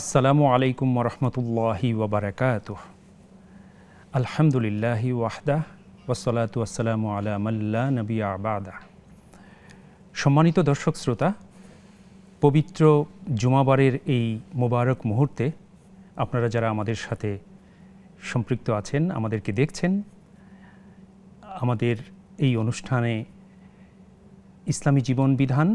আসসালামু আলাইকুম রহমতুল্লাহি ওবরাকাত আলহামদুলিল্লাহি ওয়াহদাহ ওসলাত আসসালামু আলামাল্লা নবী আবাদা সম্মানিত দর্শক শ্রোতা পবিত্র জুমাবারের এই মোবারক মুহূর্তে আপনারা যারা আমাদের সাথে সম্পৃক্ত আছেন আমাদেরকে দেখছেন আমাদের এই অনুষ্ঠানে ইসলামী জীবন বিধান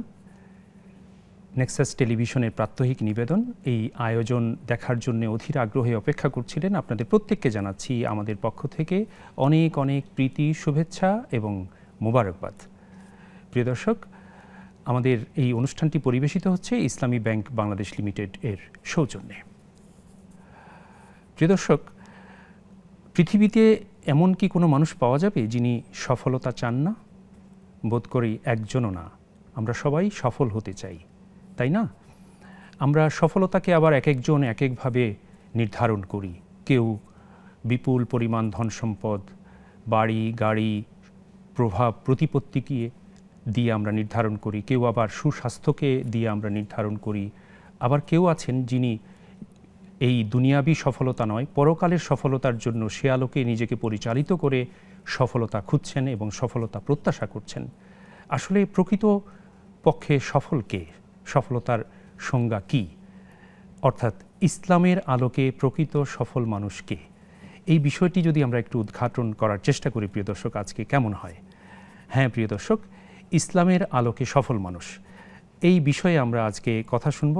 নেক্সাস টেলিভিশনের প্রাত্যহিক নিবেদন এই আয়োজন দেখার জন্য অধীর আগ্রহে অপেক্ষা করছিলেন আপনাদের প্রত্যেককে জানাচ্ছি আমাদের পক্ষ থেকে অনেক অনেক প্রীতি শুভেচ্ছা এবং মোবারকবাদ প্রিয় দর্শক আমাদের এই অনুষ্ঠানটি পরিবেশিত হচ্ছে ইসলামী ব্যাংক বাংলাদেশ লিমিটেড এর সৌজন্যে প্রিয় দর্শক পৃথিবীতে এমন কি কোনো মানুষ পাওয়া যাবে যিনি সফলতা চান না বোধ করি একজনও না আমরা সবাই সফল হতে চাই তাই না আমরা সফলতাকে আবার এক একজন এক একভাবে নির্ধারণ করি কেউ বিপুল পরিমাণ ধন সম্পদ বাড়ি গাড়ি প্রভাব প্রতিপত্তিকে দিয়ে আমরা নির্ধারণ করি কেউ আবার সুস্বাস্থ্যকে দিয়ে আমরা নির্ধারণ করি আবার কেউ আছেন যিনি এই দুনিয়াবি সফলতা নয় পরকালের সফলতার জন্য সে আলোকে নিজেকে পরিচালিত করে সফলতা খুঁজছেন এবং সফলতা প্রত্যাশা করছেন আসলে প্রকৃত পক্ষে সফলকে সফলতার সংজ্ঞা কি অর্থাৎ ইসলামের আলোকে প্রকৃত সফল মানুষকে এই বিষয়টি যদি আমরা একটু উদ্ঘাটন করার চেষ্টা করি প্রিয় দর্শক আজকে কেমন হয় হ্যাঁ প্রিয় দর্শক ইসলামের আলোকে সফল মানুষ এই বিষয়ে আমরা আজকে কথা শুনব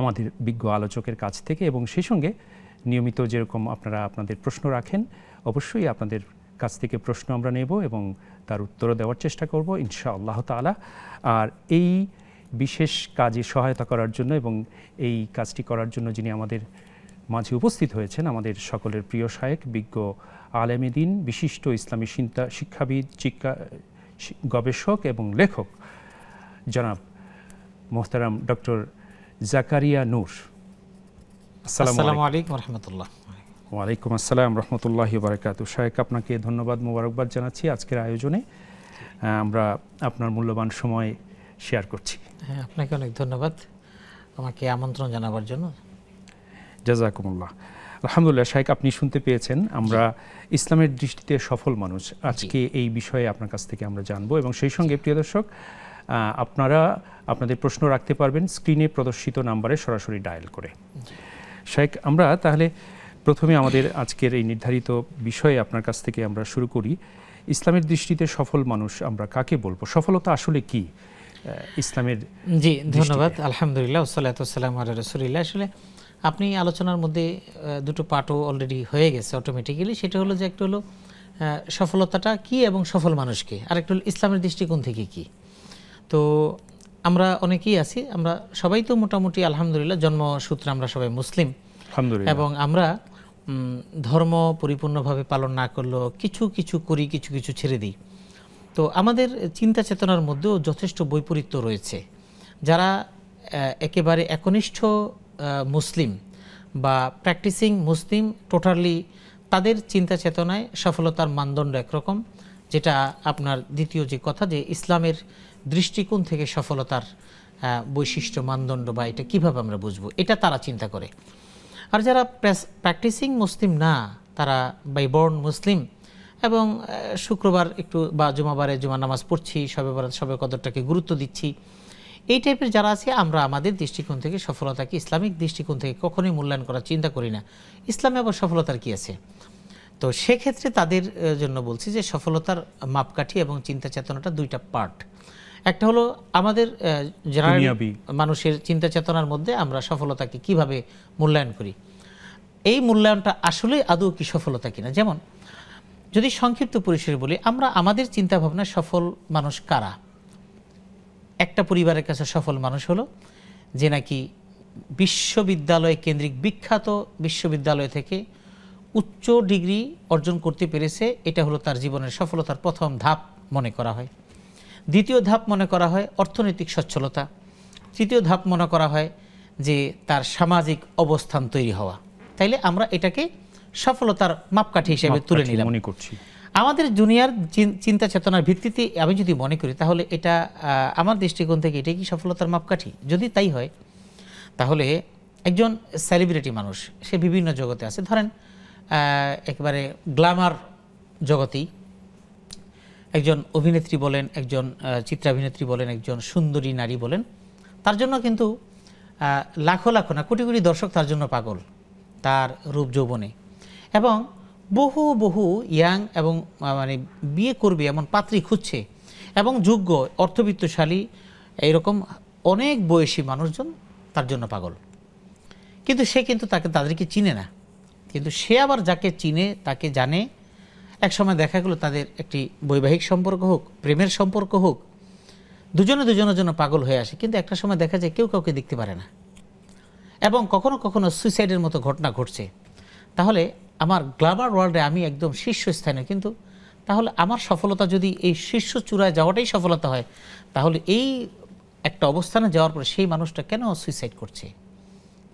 আমাদের বিজ্ঞ আলোচকের কাছ থেকে এবং সেই সঙ্গে নিয়মিত যেরকম আপনারা আপনাদের প্রশ্ন রাখেন অবশ্যই আপনাদের কাছ থেকে প্রশ্ন আমরা নেব এবং তার উত্তর দেওয়ার চেষ্টা করব ইনশা আল্লাহ তালা আর এই বিশেষ কাজে সহায়তা করার জন্য এবং এই কাজটি করার জন্য যিনি আমাদের মাঝে উপস্থিত হয়েছেন আমাদের সকলের প্রিয় সাহেক বিজ্ঞ আলেমেদিন বিশিষ্ট ইসলামী চিন্তা শিক্ষাবিদ চিকা গবেষক এবং লেখক জনাব মোহতারাম ডক্টর জাকারিয়া নূর ওয়ালাইকুম আসসালাম রহমতুল্লাহ বারকাত শাহেক আপনাকে ধন্যবাদ মোবারকবাদ জানাচ্ছি আজকের আয়োজনে আমরা আপনার মূল্যবান সময় শেয়ার করছি হ্যাঁ আপনাকে অনেক ধন্যবাদ আমাকে আমন্ত্রণ জানাবার জন্য জাজাকুমুল্লাহ আলহামদুলিল্লাহ শাহেক আপনি শুনতে পেয়েছেন আমরা ইসলামের দৃষ্টিতে সফল মানুষ আজকে এই বিষয়ে আপনার কাছ থেকে আমরা জানবো এবং সেই সঙ্গে প্রিয় দর্শক আপনারা আপনাদের প্রশ্ন রাখতে পারবেন স্ক্রিনে প্রদর্শিত নাম্বারে সরাসরি ডায়াল করে শাহেক আমরা তাহলে প্রথমে আমাদের আজকের এই নির্ধারিত বিষয়ে আপনার কাছ থেকে আমরা শুরু করি ইসলামের দৃষ্টিতে সফল মানুষ আমরা কাকে বলবো সফলতা আসলে কী ইসলামের জি ধন্যবাদ আলহামদুলিল্লাহ সালাতাম রসুলিল্লাহ আসলে আপনি আলোচনার মধ্যে দুটো পার্টও অলরেডি হয়ে গেছে অটোমেটিক্যালি সেটা হলো যে একটা হলো সফলতাটা কি এবং সফল মানুষকে আরেকটা হলো ইসলামের দৃষ্টিকোণ থেকে কি তো আমরা অনেকেই আছি আমরা সবাই তো মোটামুটি আলহামদুলিল্লাহ জন্মসূত্রে আমরা সবাই মুসলিম এবং আমরা ধর্ম পরিপূর্ণভাবে পালন না করলেও কিছু কিছু করি কিছু কিছু ছেড়ে দিই তো আমাদের চিন্তা চেতনার মধ্যেও যথেষ্ট বৈপরীত্য রয়েছে যারা একেবারে একনিষ্ঠ মুসলিম বা প্র্যাকটিসিং মুসলিম টোটালি তাদের চিন্তা চেতনায় সফলতার মানদণ্ড একরকম যেটা আপনার দ্বিতীয় যে কথা যে ইসলামের দৃষ্টিকোণ থেকে সফলতার বৈশিষ্ট্য মানদণ্ড বা এটা কীভাবে আমরা বুঝব এটা তারা চিন্তা করে আর যারা প্র্যাকটিসিং মুসলিম না তারা বাই বর্ন মুসলিম এবং শুক্রবার একটু বা জুমাবারে জুমা নামাজ পড়ছি সবে সবে কদরটাকে গুরুত্ব দিচ্ছি এই টাইপের যারা আছে আমরা আমাদের দৃষ্টিকোণ থেকে সফলতাকে ইসলামিক দৃষ্টিকোণ থেকে কখনোই মূল্যায়ন করার চিন্তা করি না ইসলামে আবার সফলতার কি আছে তো সেক্ষেত্রে তাদের জন্য বলছি যে সফলতার মাপকাঠি এবং চিন্তা চেতনাটা দুইটা পার্ট একটা হলো আমাদের জেনারেল মানুষের চিন্তা চেতনার মধ্যে আমরা সফলতাকে কিভাবে মূল্যায়ন করি এই মূল্যায়নটা আসলে আদৌ কি সফলতা কিনা যেমন যদি সংক্ষিপ্ত পরিসরে বলি আমরা আমাদের ভাবনা সফল মানুষ কারা একটা পরিবারের কাছে সফল মানুষ হলো যে নাকি বিশ্ববিদ্যালয় কেন্দ্রিক বিখ্যাত বিশ্ববিদ্যালয় থেকে উচ্চ ডিগ্রি অর্জন করতে পেরেছে এটা হলো তার জীবনের সফলতার প্রথম ধাপ মনে করা হয় দ্বিতীয় ধাপ মনে করা হয় অর্থনৈতিক সচ্ছলতা তৃতীয় ধাপ মনে করা হয় যে তার সামাজিক অবস্থান তৈরি হওয়া তাইলে আমরা এটাকে সফলতার মাপকাঠি হিসেবে তুলে নিলাম মনে করছি আমাদের জুনিয়র চিন্তা চেতনার ভিত্তিতে আমি যদি মনে করি তাহলে এটা আমার দৃষ্টিকোণ থেকে এটাই কি সফলতার মাপকাঠি যদি তাই হয় তাহলে একজন সেলিব্রিটি মানুষ সে বিভিন্ন জগতে আছে ধরেন একবারে গ্লামার জগতেই একজন অভিনেত্রী বলেন একজন চিত্রাভিনেত্রী বলেন একজন সুন্দরী নারী বলেন তার জন্য কিন্তু লাখো লাখো না কোটি কোটি দর্শক তার জন্য পাগল তার রূপ যৌবনে এবং বহু বহু ইয়াং এবং মানে বিয়ে করবে এমন পাত্রী খুঁজছে এবং যোগ্য অর্থবিত্তশালী এরকম অনেক বয়সী মানুষজন তার জন্য পাগল কিন্তু সে কিন্তু তাকে তাদেরকে চিনে না কিন্তু সে আবার যাকে চিনে তাকে জানে এক সময় দেখা গেলো তাদের একটি বৈবাহিক সম্পর্ক হোক প্রেমের সম্পর্ক হোক দুজনে দুজনের জন্য পাগল হয়ে আসে কিন্তু একটা সময় দেখা যায় কেউ কাউকে দেখতে পারে না এবং কখনো কখনো সুইসাইডের মতো ঘটনা ঘটছে তাহলে আমার গ্লোবাল ওয়ার্ল্ডে আমি একদম শীর্ষস্থানীয় কিন্তু তাহলে আমার সফলতা যদি এই শীর্ষ চূড়ায় যাওয়াটাই সফলতা হয় তাহলে এই একটা অবস্থানে যাওয়ার পরে সেই মানুষটা কেন সুইসাইড করছে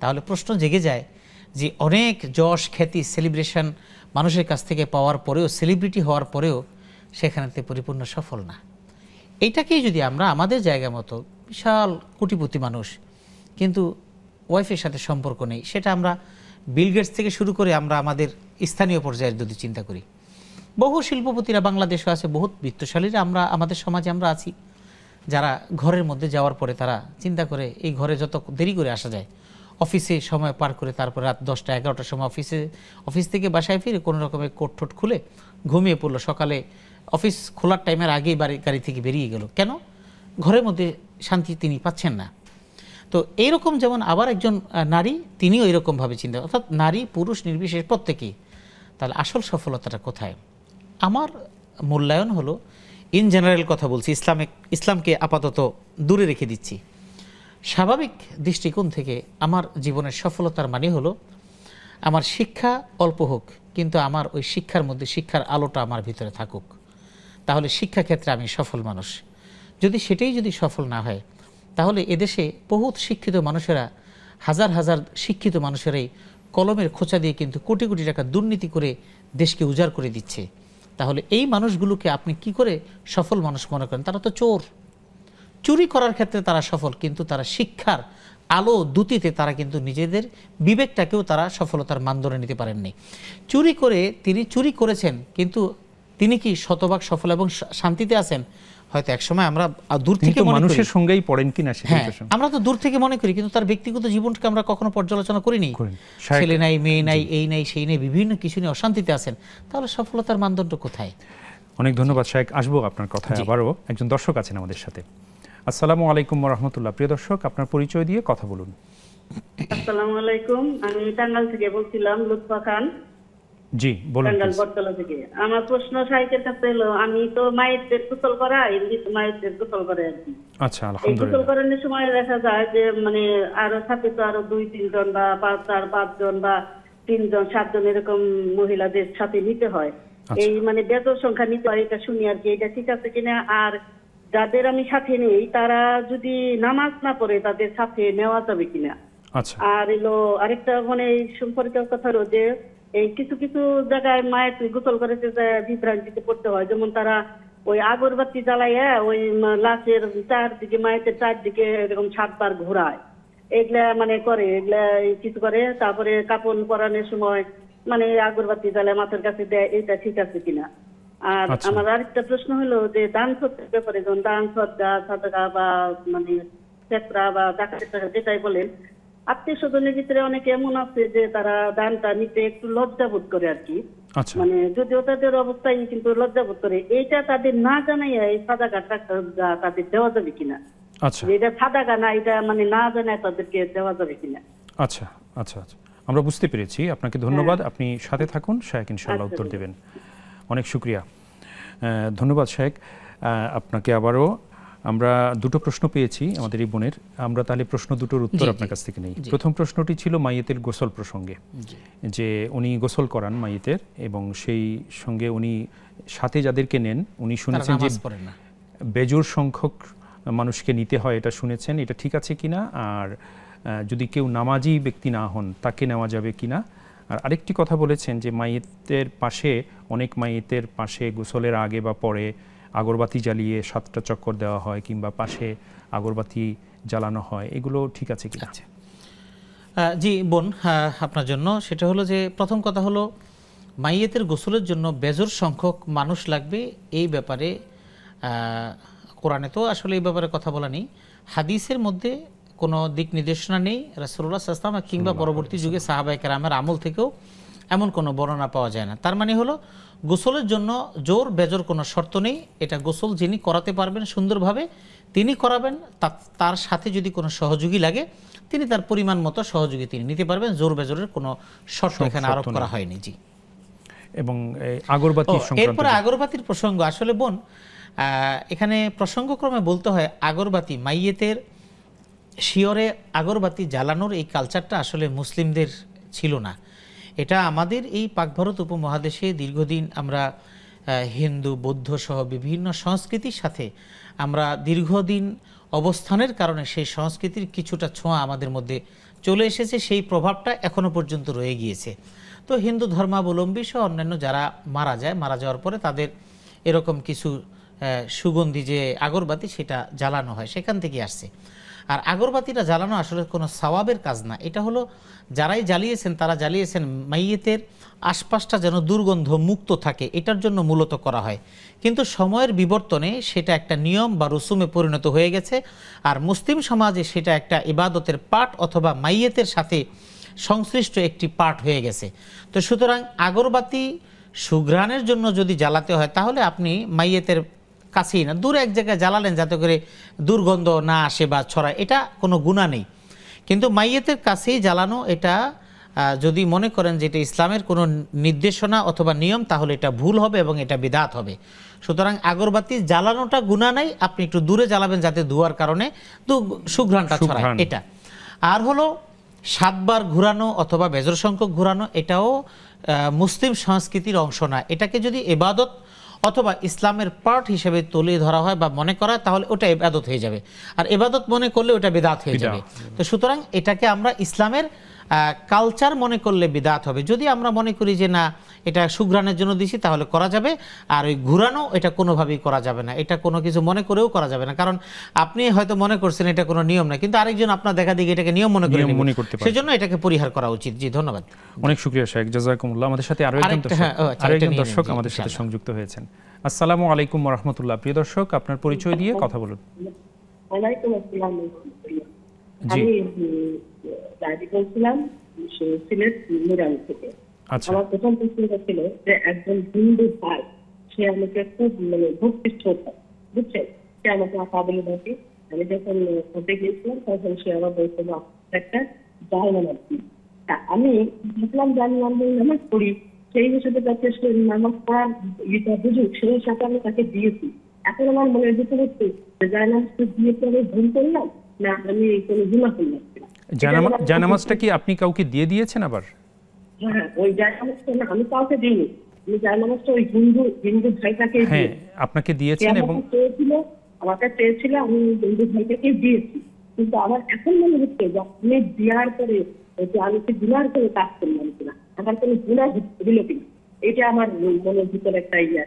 তাহলে প্রশ্ন জেগে যায় যে অনেক যশ খ্যাতি সেলিব্রেশন মানুষের কাছ থেকে পাওয়ার পরেও সেলিব্রিটি হওয়ার পরেও সেখানেতে পরিপূর্ণ সফল না এইটাকেই যদি আমরা আমাদের জায়গা মতো বিশাল কোটিপতি মানুষ কিন্তু ওয়াইফের সাথে সম্পর্ক নেই সেটা আমরা বিল গেটস থেকে শুরু করে আমরা আমাদের স্থানীয় পর্যায়ে যদি চিন্তা করি বহু শিল্পপতিরা বাংলাদেশে আছে বহুত বৃত্তশালীরা আমরা আমাদের সমাজে আমরা আছি যারা ঘরের মধ্যে যাওয়ার পরে তারা চিন্তা করে এই ঘরে যত দেরি করে আসা যায় অফিসে সময় পার করে তারপরে রাত দশটা এগারোটার সময় অফিসে অফিস থেকে বাসায় ফিরে কোনো রকমের কোট ঠোট খুলে ঘুমিয়ে পড়লো সকালে অফিস খোলার টাইমের আগেই বাড়ি গাড়ি থেকে বেরিয়ে গেল কেন ঘরের মধ্যে শান্তি তিনি পাচ্ছেন না তো এইরকম যেমন আবার একজন নারী তিনিও এরকমভাবে চিন্তা অর্থাৎ নারী পুরুষ নির্বিশেষ প্রত্যেকেই তাহলে আসল সফলতাটা কোথায় আমার মূল্যায়ন হলো ইন জেনারেল কথা বলছি ইসলামিক ইসলামকে আপাতত দূরে রেখে দিচ্ছি স্বাভাবিক দৃষ্টিকোণ থেকে আমার জীবনের সফলতার মানে হলো আমার শিক্ষা অল্প হোক কিন্তু আমার ওই শিক্ষার মধ্যে শিক্ষার আলোটা আমার ভিতরে থাকুক তাহলে শিক্ষাক্ষেত্রে আমি সফল মানুষ যদি সেটাই যদি সফল না হয় তাহলে এদেশে বহুত শিক্ষিত মানুষেরা হাজার হাজার শিক্ষিত মানুষেরাই কলমের খোঁচা দিয়ে কিন্তু কোটি কোটি টাকা দুর্নীতি করে দেশকে উজাড় করে দিচ্ছে তাহলে এই মানুষগুলোকে আপনি কি করে সফল মানুষ মনে করেন তারা তো চোর চুরি করার ক্ষেত্রে তারা সফল কিন্তু তারা শিক্ষার আলো দুতিতে তারা কিন্তু নিজেদের বিবেকটাকেও তারা সফলতার মানদণ্ডে নিতে পারেননি চুরি করে তিনি চুরি করেছেন কিন্তু তিনি কি শতভাগ সফল এবং শান্তিতে আছেন হয়তো একসময় আমরা দূর থেকে মানুষের সঙ্গেই পড়েন কিনা হ্যাঁ আমরা তো দূর থেকে মনে করি কিন্তু তার ব্যক্তিগত জীবনকে আমরা কখনো পর্যালোচনা করিনি ছেলে নাই মেয়ে নাই এই নাই সেই নাই বিভিন্ন কিছু নিয়ে অশান্তিতে আছেন তাহলে সফলতার মানদণ্ড কোথায় অনেক ধন্যবাদ শাহেক আসবো আপনার কথায় আবারও একজন দর্শক আছেন আমাদের সাথে আসসালামু আলাইকুম রহমতুল্লাহ প্রিয় দর্শক আপনার পরিচয় দিয়ে কথা বলুন আসসালামু আলাইকুম আমি টাঙ্গাল থেকে বলছিলাম লুৎফা খান জি বলুন আমার প্রশ্ন আমি তো গোসল করা এমনি গোসল করে আর কি আচ্ছা আলহামদুলিল্লাহ গোসল সময় দেখা যায় যে মানে আরো সাথে তো আরো দুই বা পাঁচ চার বা এরকম মহিলাদের সাথে নিতে হয় আচ্ছা। এই মানে বেতন সংখ্যা নিতে হয় এটা শুনি আর কি এটা ঠিক আছে কিনা আর যাদের আমি সাথে নেই তারা যদি নামাজ না পড়ে তাদের সাথে নেওয়া যাবে কিনা আচ্ছা। আর এলো আরেকটা মানে সম্পর্কের কথা হলো এই কিছু কিছু জায়গায় মায়ের গোসল করেছে যে বিভ্রান্তিতে পড়তে হয় যেমন তারা ওই আগরবাতি জ্বালাইয়া ওই লাশের চারদিকে মায়ের চারদিকে এরকম সাতবার ঘোরায় এগুলা মানে করে এগুলা কিছু করে তারপরে কাপড় পরানোর সময় মানে আগরবাতি জ্বালায় মাথার কাছে দেয় এটা ঠিক আছে কিনা আর আচ্ছা। আমার আরেকটা প্রশ্ন হলো যে দান সত্যের ব্যাপারে যেমন দান সদ্গা সাদগা বা মানে বা যেটাই বলেন আত্মীয় স্বজনের ভিতরে অনেকে এমন আছে যে তারা দানটা নিতে একটু লজ্জা বোধ করে আর কি আচ্ছা। মানে যদিও তাদের অবস্থায় কিন্তু লজ্জা বোধ করে এইটা তাদের না জানাই এই সাদা গাটা তাদের দেওয়া যাবে কিনা আচ্ছা এটা সাদা গানা এটা মানে না জানায় তাদেরকে দেওয়া যাবে কিনা আচ্ছা আচ্ছা আচ্ছা আমরা বুঝতে পেরেছি আপনাকে হ্যাঁ। ধন্যবাদ আপনি সাথে থাকুন শায়েক ইনশাআল্লাহ আচ্ছা, উত্তর দেবেন অনেক শুক্রিয়া ধন্যবাদ শায়েক আপনাকে আবারও আমরা দুটো প্রশ্ন পেয়েছি আমাদের এই বোনের আমরা তাহলে প্রশ্ন দুটোর উত্তর আপনার কাছ থেকে নেই প্রথম প্রশ্নটি ছিল মাইয়েতের গোসল প্রসঙ্গে যে উনি গোসল করান মাইয়েতের এবং সেই সঙ্গে উনি সাথে যাদেরকে নেন উনি শুনেছেন যে বেজোর সংখ্যক মানুষকে নিতে হয় এটা শুনেছেন এটা ঠিক আছে কিনা আর যদি কেউ নামাজি ব্যক্তি না হন তাকে নেওয়া যাবে কিনা আর আরেকটি কথা বলেছেন যে মাইয়েতের পাশে অনেক মাইয়েতের পাশে গোসলের আগে বা পরে আগরবাতি জ্বালিয়ে সাতটা চক্কর দেওয়া হয় কিংবা পাশে আগরবাতি জ্বালানো হয় এগুলো ঠিক আছে কি আছে আচ্ছা। জি বোন আপনার জন্য সেটা হলো যে প্রথম কথা হলো মাইয়েতের গোসলের জন্য বেজোর সংখ্যক মানুষ লাগবে এই ব্যাপারে কোরআনে তো আসলে এই ব্যাপারে কথা বলা নেই হাদিসের মধ্যে কোনো দিক নির্দেশনা নেই রাসুল্লাহ সাস্তাম কিংবা পরবর্তী যুগে সাহাবাহিক রামের আমল থেকেও এমন কোনো বর্ণনা পাওয়া যায় না তার মানে হলো গোসলের জন্য জোর বেজোর কোনো শর্ত নেই এটা গোসল যিনি করাতে পারবেন সুন্দরভাবে তিনি করাবেন তার সাথে যদি কোনো সহযোগী লাগে তিনি তার পরিমাণ মতো সহযোগী তিনি নিতে পারবেন জোর বেজরের কোনো শর্ত এখানে আরোপ করা হয়নি জি এবং আগরবাতি এরপরে আগরবাতির প্রসঙ্গ আসলে বোন এখানে প্রসঙ্গক্রমে বলতে হয় আগরবাতি মাইয়েতের শিয়রে আগরবাতি জ্বালানোর এই কালচারটা আসলে মুসলিমদের ছিল না এটা আমাদের এই পাকভারত উপমহাদেশে দীর্ঘদিন আমরা হিন্দু বৌদ্ধ সহ বিভিন্ন সংস্কৃতির সাথে আমরা দীর্ঘদিন অবস্থানের কারণে সেই সংস্কৃতির কিছুটা ছোঁয়া আমাদের মধ্যে চলে এসেছে সেই প্রভাবটা এখনও পর্যন্ত রয়ে গিয়েছে তো হিন্দু ধর্মাবলম্বী সহ অন্যান্য যারা মারা যায় মারা যাওয়ার পরে তাদের এরকম কিছু সুগন্ধি যে আগরবাতি সেটা জ্বালানো হয় সেখান থেকে আসছে আর আগরবাতিটা জ্বালানো আসলে কোনো সওয়াবের কাজ না এটা হলো যারাই জ্বালিয়েছেন তারা জ্বালিয়েছেন মাইয়েতের আশপাশটা যেন দুর্গন্ধ মুক্ত থাকে এটার জন্য মূলত করা হয় কিন্তু সময়ের বিবর্তনে সেটা একটা নিয়ম বা রসুমে পরিণত হয়ে গেছে আর মুসলিম সমাজে সেটা একটা ইবাদতের পাঠ অথবা মাইয়েতের সাথে সংশ্লিষ্ট একটি পাঠ হয়ে গেছে তো সুতরাং আগরবাতি সুঘ্রাণের জন্য যদি জ্বালাতে হয় তাহলে আপনি মাইয়েতের কাছেই না দূরে এক জায়গায় জ্বালালেন যাতে করে দুর্গন্ধ না আসে বা ছড়ায় এটা কোনো গুণা নেই কিন্তু মাইয়েতের কাছেই জ্বালানো এটা যদি মনে করেন যে এটা ইসলামের কোনো নির্দেশনা অথবা নিয়ম তাহলে এটা ভুল হবে এবং এটা বিদাত হবে সুতরাং আগরবাতি জ্বালানোটা গুণা নাই আপনি একটু দূরে জ্বালাবেন যাতে ধোয়ার কারণে তো সুঘ্রাণটা ছড়ায় এটা আর হলো সাতবার ঘুরানো অথবা বেজর সংখ্যক ঘুরানো এটাও মুসলিম সংস্কৃতির অংশ না এটাকে যদি এবাদত অথবা ইসলামের পার্ট হিসেবে তুলে ধরা হয় বা মনে করা তাহলে ওটা এবাদত হয়ে যাবে আর এবাদত মনে করলে ওটা বেদাত হয়ে যাবে তো সুতরাং এটাকে আমরা ইসলামের কালচার মনে করলে বিদাত হবে যদি আমরা মনে করি যে না এটা সুঘ্রানের জন্য দিছি তাহলে করা যাবে আর ওই ঘুরানো এটা কোনোভাবেই করা যাবে না এটা কোনো কিছু মনে করেও করা যাবে না কারণ আপনি হয়তো মনে করছেন এটা কোনো নিয়ম না কিন্তু আরেকজন আপনার দেখা দিকে এটাকে নিয়ম মনে করে মনে করতে সেজন্য এটাকে পরিহার করা উচিত জি ধন্যবাদ অনেক শুক্রিয়া শেখ জাজাকুমুল্লাহ আমাদের সাথে আরও একজন আরেকজন হ্যাঁ, আচ্ছা, দর্শক আমাদের সাথে সংযুক্ত হয়েছেন আসসালামু আলাইকুম রহমতুল্লাহ প্রিয় দর্শক আপনার পরিচয় দিয়ে কথা বলুন ওয়ালাইকুম আসসালাম জি ডায়েরি বলছিলাম সিলেট থেকে আচ্ছা। আমার প্রথম প্রশ্নটা ছিল যে একজন হিন্দু ভাই সে আমাকে খুব মানে ভক্তি বুঝছেন সে আমাকে আমি যখন হতে গিয়েছিলাম তখন সে আমার বলছিল একটা জার্মান আর তা আমি ভাবলাম জার্মান বলে নামাজ পড়ি সেই হিসেবে তাকে সে নামাজ পড়ার ইয়েটা বুঝুক সেই হিসাবে আমি তাকে দিয়েছি এখন আমার মনের ভিতরে জার্নাল দিয়েছি আমি ভুল করলাম না আমি কোনো গুণা করলাম জানামাজটা কি আপনি কাউকে দিয়ে দিয়েছেন আবার হ্যাঁ, হ্যাঁ, আমি হ্যাঁ, আপনাকে দিয়েছেন এবং আমার মনে দেওয়ার পরে কি আমার কোনো এটা আমার মনের ভিতরে একটা ইয়ে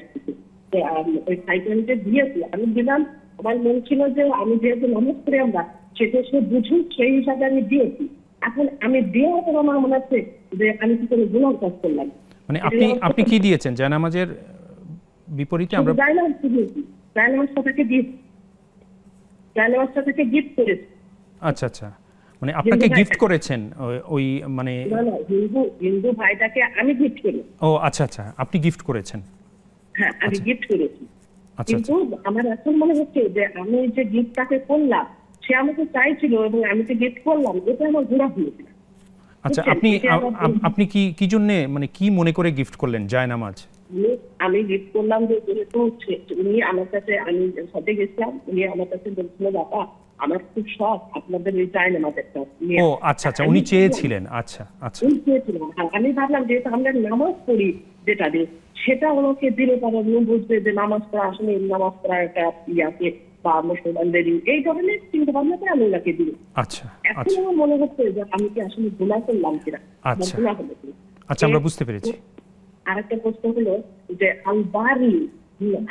দিয়েছি আমি দিলাম আমার মন ছিল যে আমি যেহেতু নমস্কারে আমরা সেটা সে বুঝুক সেই হিসাবে আমি দিয়েছি এখন আমি দিয়ে হয়তো আমার মনে হচ্ছে যে আমি কি করে গুণ কাজ করলাম মানে আপনি আপনি কি দিয়েছেন জানামাজের বিপরীতে আমরা জায়নামাজকে দিয়েছি গিফট তাকে গিফট করেছি আচ্ছা আচ্ছা মানে আপনাকে গিফট করেছেন ওই মানে হিন্দু হিন্দু ভাইটাকে আমি গিফট করি ও আচ্ছা আচ্ছা আপনি গিফট করেছেন হ্যাঁ আমি গিফট আচ্ছা। করেছি আচ্ছা, আচ্ছা। কিন্তু আমার এখন মনে হচ্ছে যে আমি যে গিফটটাকে করলাম সে আমাকে চাইছিল এবং আমি তো গেট করলাম এটা আমার ঘোরা হয়েছে আচ্ছা আপনি আপনি কি কি জন্য মানে কি মনে করে গিফট করলেন জায়নামাজ আমি গিফট করলাম যে যেহেতু উনি আমার কাছে আমি সাথে গেছিলাম উনি আমার কাছে বলছিল বাবা আমার খুব শখ আপনাদের ওই জায়নামাজ একটা ও আচ্ছা আচ্ছা উনি চেয়েছিলেন আচ্ছা আচ্ছা উনি চেয়েছিলেন হ্যাঁ, আমি ভাবলাম যেহেতু আমরা নামাজ পড়ি যেটা দিয়ে সেটা ওনাকে দিলে তারা উনি বুঝবে যে নামাজ পড়া আসলে নামাজ পড়া একটা ইয়াকে বা মুসলমানদেরই এই ধরনের চিন্তা ভাবনাতে আমি ওনাকে দিই আচ্ছা, এখন আচ্ছা। আমার মনে হচ্ছে যে আমি কি আসলে গুণা করলাম কিনা গুণা আচ্ছা।, আচ্ছা আমরা বুঝতে পেরেছি আরেকটা প্রশ্ন হলো যে আল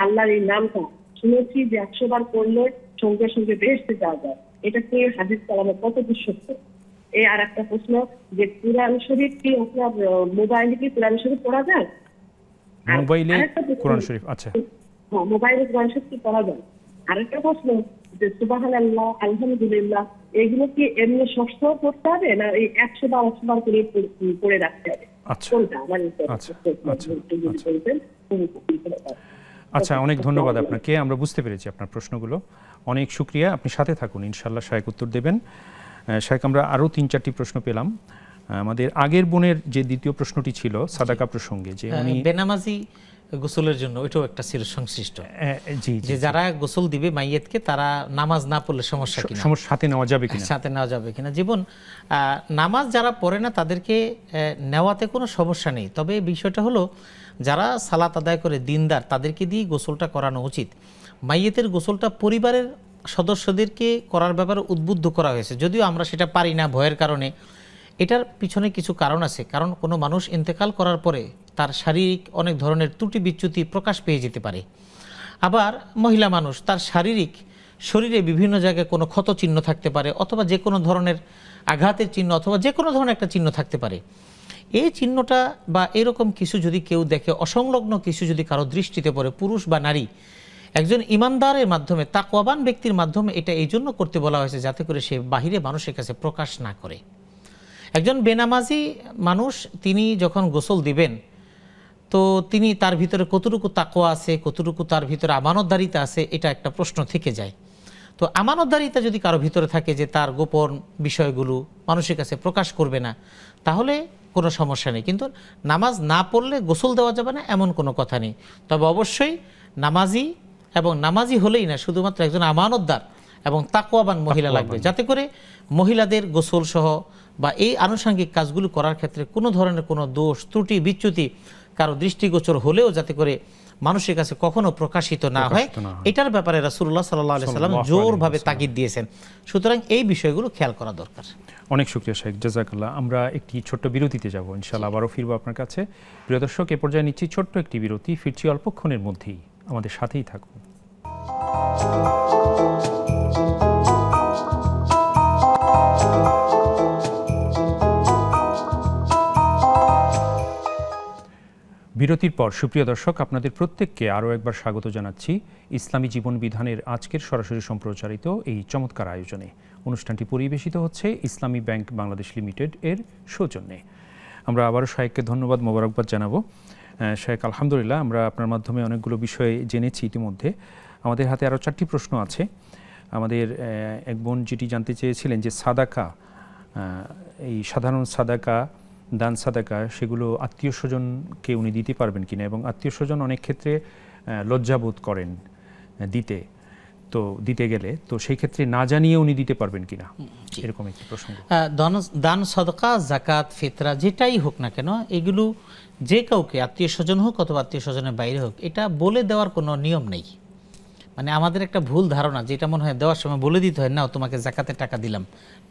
আল্লাহর এই নামটা শুনেছি যে একশো বার করলে সঙ্গে সঙ্গে বেহেস্তে যাওয়া যায় এটা কি হাদিস কালামে কত সত্য এই আর একটা প্রশ্ন যে কোরআন শরীফ কি আপনার মোবাইলে কি কোরআন শরীফ পড়া যায় মোবাইলে কোরআন শরীফ আচ্ছা হ্যাঁ মোবাইলে কোরআন শরীফ কি পড়া যায় আরেকটা প্রশ্ন যে সুবাহান আল্লাহ আলহামদুলিল্লাহ এগুলো কি এমনি সবসময় পড়তে হবে না এই একশো বা অংশ বার করে পড়ে রাখতে হবে আচ্ছা, আচ্ছা, আচ্ছা, আচ্ছা। অনেক ধন্যবাদ আপনাকে আমরা বুঝতে পেরেছি আপনার প্রশ্নগুলো অনেক সুক্রিয়া আপনি সাথে থাকুন ইনশাল্লাহ শায়েক উত্তর দেবেন শায়েক আমরা আরও তিন চারটি প্রশ্ন পেলাম আমাদের আগের বোনের যে দ্বিতীয় প্রশ্নটি ছিল সাদাকা প্রসঙ্গে যে হ্যাঁ, উনি বেনামাজি গোসলের জন্য ওইটাও একটা ছিল সংশ্লিষ্ট জি যে যারা গোসল দিবে মাইয়েতকে তারা নামাজ না পড়লে সমস্যা সমস্যা সাথে নেওয়া যাবে কিনা সাথে নেওয়া যাবে কিনা জীবন নামাজ যারা পড়ে না তাদেরকে নেওয়াতে কোনো সমস্যা নেই তবে বিষয়টা হলো যারা সালাত আদায় করে দিনদার তাদেরকে দিয়ে গোসলটা করানো উচিত মাইয়েতের গোসলটা পরিবারের সদস্যদেরকে করার ব্যাপারে উদ্বুদ্ধ করা হয়েছে যদিও আমরা সেটা পারি না ভয়ের কারণে এটার পিছনে কিছু কারণ আছে কারণ কোনো মানুষ ইন্তেকাল করার পরে তার শারীরিক অনেক ধরনের ত্রুটি বিচ্যুতি প্রকাশ পেয়ে যেতে পারে আবার মহিলা মানুষ তার শারীরিক শরীরে বিভিন্ন জায়গায় কোনো ক্ষত চিহ্ন থাকতে পারে অথবা যে কোনো ধরনের আঘাতের চিহ্ন অথবা যে কোনো ধরনের একটা চিহ্ন থাকতে পারে এই চিহ্নটা বা এরকম কিছু যদি কেউ দেখে অসংলগ্ন কিছু যদি কারো দৃষ্টিতে পড়ে পুরুষ বা নারী একজন ইমানদারের মাধ্যমে তাকওয়াবান ব্যক্তির মাধ্যমে এটা এই জন্য করতে বলা হয়েছে যাতে করে সে বাহিরে মানুষের কাছে প্রকাশ না করে একজন বেনামাজি মানুষ তিনি যখন গোসল দিবেন তো তিনি তার ভিতরে কতটুকু তাকোয়া আছে কতটুকু তার ভিতরে আমানতদারিতা আছে এটা একটা প্রশ্ন থেকে যায় তো আমানতদারিতা যদি কারো ভিতরে থাকে যে তার গোপন বিষয়গুলো মানুষের কাছে প্রকাশ করবে না তাহলে কোনো সমস্যা নেই কিন্তু নামাজ না পড়লে গোসল দেওয়া যাবে না এমন কোনো কথা নেই তবে অবশ্যই নামাজি এবং নামাজি হলেই না শুধুমাত্র একজন আমানতদার এবং তাকোয়াবান মহিলা লাগবে যাতে করে মহিলাদের গোসল সহ বা এই আনুষঙ্গিক কাজগুলো করার ক্ষেত্রে কোনো ধরনের কোনো দোষ ত্রুটি বিচ্যুতি কারো দৃষ্টিগোচর হলেও যাতে করে মানুষের কাছে কখনো প্রকাশিত না হয় এটার ব্যাপারে রাসুল্লাহ সাল্লাহ সাল্লাম জোরভাবে তাগিদ দিয়েছেন সুতরাং এই বিষয়গুলো খেয়াল করা দরকার অনেক শুক্রিয়া শেখ জাজাকাল্লাহ আমরা একটি ছোট্ট বিরতিতে যাব ইনশাল্লাহ আবারও ফিরবো আপনার কাছে প্রিয় দর্শক এ পর্যায়ে নিচ্ছি ছোট্ট একটি বিরতি ফিরছি অল্পক্ষণের মধ্যেই আমাদের সাথেই থাকুন Thank you. বিরতির পর সুপ্রিয় দর্শক আপনাদের প্রত্যেককে আরও একবার স্বাগত জানাচ্ছি ইসলামী জীবন বিধানের আজকের সরাসরি সম্প্রচারিত এই চমৎকার আয়োজনে অনুষ্ঠানটি পরিবেশিত হচ্ছে ইসলামী ব্যাংক বাংলাদেশ লিমিটেড এর সৌজন্যে আমরা আবারও শাহেককে ধন্যবাদ মোবারকবাদ জানাবো শাহেক আলহামদুলিল্লাহ আমরা আপনার মাধ্যমে অনেকগুলো বিষয়ে জেনেছি ইতিমধ্যে আমাদের হাতে আরও চারটি প্রশ্ন আছে আমাদের এক বোন যেটি জানতে চেয়েছিলেন যে সাদাকা এই সাধারণ সাদাকা দান সাদাকা সেগুলো আত্মীয় স্বজনকে উনি দিতে পারবেন কিনা এবং আত্মীয় স্বজন অনেক ক্ষেত্রে লজ্জাবোধ করেন দিতে তো দিতে গেলে তো সেই ক্ষেত্রে না জানিয়ে উনি দিতে পারবেন কিনা এরকম একটি প্রসঙ্গ দান সদকা জাকাত ফেতরা যেটাই হোক না কেন এগুলো যে কাউকে আত্মীয় স্বজন হোক অথবা আত্মীয় স্বজনের বাইরে হোক এটা বলে দেওয়ার কোনো নিয়ম নেই মানে আমাদের একটা ভুল ধারণা যেটা মনে হয় দেওয়ার সময় বলে দিতে হয় না তোমাকে জাকাতের টাকা দিলাম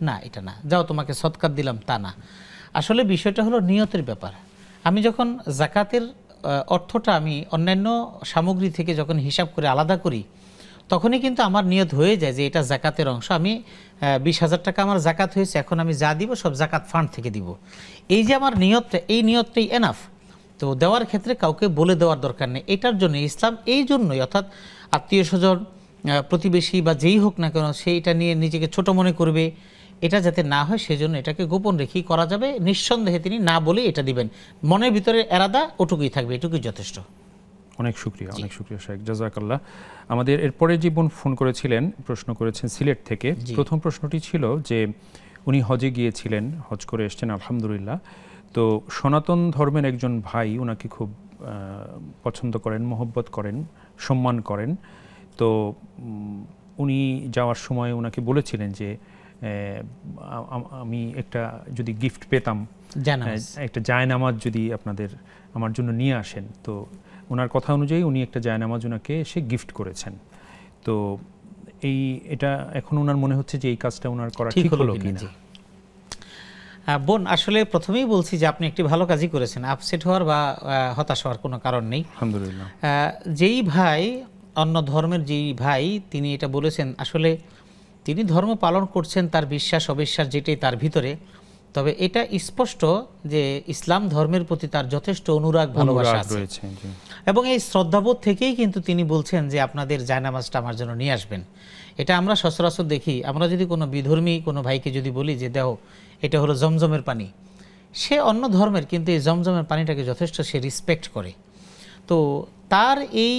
না এটা না যাও তোমাকে সৎকার দিলাম তা না আসলে বিষয়টা হলো নিয়তের ব্যাপার আমি যখন জাকাতের অর্থটা আমি অন্যান্য সামগ্রী থেকে যখন হিসাব করে আলাদা করি তখনই কিন্তু আমার নিয়ত হয়ে যায় যে এটা জাকাতের অংশ আমি বিশ হাজার টাকা আমার জাকাত হয়েছে এখন আমি যা দিব সব জাকাত ফান্ড থেকে দিব এই যে আমার নিয়তটা এই নিয়তটাই এনাফ তো দেওয়ার ক্ষেত্রে কাউকে বলে দেওয়ার দরকার নেই এটার জন্য ইসলাম এই জন্যই অর্থাৎ আত্মীয় স্বজন প্রতিবেশী বা যেই হোক না কেন সেইটা নিয়ে নিজেকে ছোট মনে করবে এটা যাতে না হয় সেজন্য এটাকে গোপন রেখেই করা যাবে নিঃসন্দেহে তিনি না বলে এটা দিবেন মনের ভিতরে এরাদা ওটুকুই থাকবে এটুকুই যথেষ্ট অনেক শুক্রিয়া অনেক শুক্রিয়া শেখ জাজাকাল্লাহ আমাদের এরপরে জীবন ফোন করেছিলেন প্রশ্ন করেছেন সিলেট থেকে প্রথম প্রশ্নটি ছিল যে উনি হজে গিয়েছিলেন হজ করে এসছেন আলহামদুলিল্লাহ তো সনাতন ধর্মের একজন ভাই ওনাকে খুব পছন্দ করেন মোহব্বত করেন সম্মান করেন তো উনি যাওয়ার সময় ওনাকে বলেছিলেন যে আমি একটা যদি গিফট পেতাম একটা জায়নামাজ যদি আপনাদের আমার জন্য নিয়ে আসেন তো ওনার কথা অনুযায়ী উনি একটা জায়নামাজ ওনাকে এসে গিফট করেছেন তো এই এটা এখন ওনার মনে হচ্ছে যে এই কাজটা ওনার করা ঠিক হলো কিনা বোন আসলে প্রথমেই বলছি যে আপনি একটি ভালো কাজই করেছেন আপসেট হওয়ার বা হতাশ হওয়ার কোনো কারণ নেই আলহামদুলিল্লাহ যেই ভাই অন্য ধর্মের যেই ভাই তিনি এটা বলেছেন আসলে তিনি ধর্ম পালন করছেন তার বিশ্বাস অবিশ্বাস যেটাই তার ভিতরে তবে এটা স্পষ্ট যে ইসলাম ধর্মের প্রতি তার যথেষ্ট অনুরাগ ভালোবাসা রয়েছে এবং এই শ্রদ্ধাবোধ থেকেই কিন্তু তিনি বলছেন যে আপনাদের জায়নামাজটা আমার জন্য নিয়ে আসবেন এটা আমরা সচরাচর দেখি আমরা যদি কোনো বিধর্মী কোনো ভাইকে যদি বলি যে দেহ এটা হলো জমজমের পানি সে অন্য ধর্মের কিন্তু এই জমজমের পানিটাকে যথেষ্ট সে রিসপেক্ট করে তো তার এই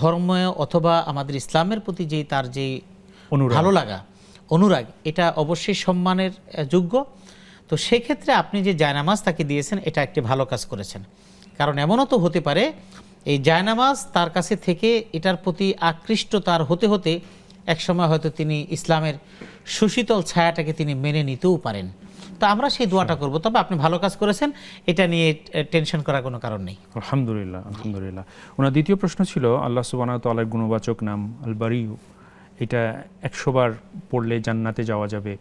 ধর্ম অথবা আমাদের ইসলামের প্রতি যেই তার যেই ভালো লাগা অনুরাগ এটা অবশ্যই সম্মানের যোগ্য তো সেক্ষেত্রে আপনি যে জায়নামাজ তাকে দিয়েছেন এটা একটি ভালো কাজ করেছেন কারণ এমনও তো হতে পারে এই জায়নামাজ তার কাছে থেকে এটার প্রতি আকৃষ্ট তার হতে হতে একসময় হয়তো তিনি ইসলামের সুশীতল ছায়াটাকে তিনি মেনে নিতেও পারেন তো আমরা সেই দোয়াটা করব তবে আপনি ভালো কাজ করেছেন এটা নিয়ে টেনশন করার কোনো কারণ নেই আলহামদুলিল্লাহ আলহামদুলিল্লাহ ওনার দ্বিতীয় প্রশ্ন ছিল আল্লাহ সুবান তালের গুণবাচক নাম আলবারিউ এটা একশোবার পড়লে জান্নাতে যাওয়া যাবে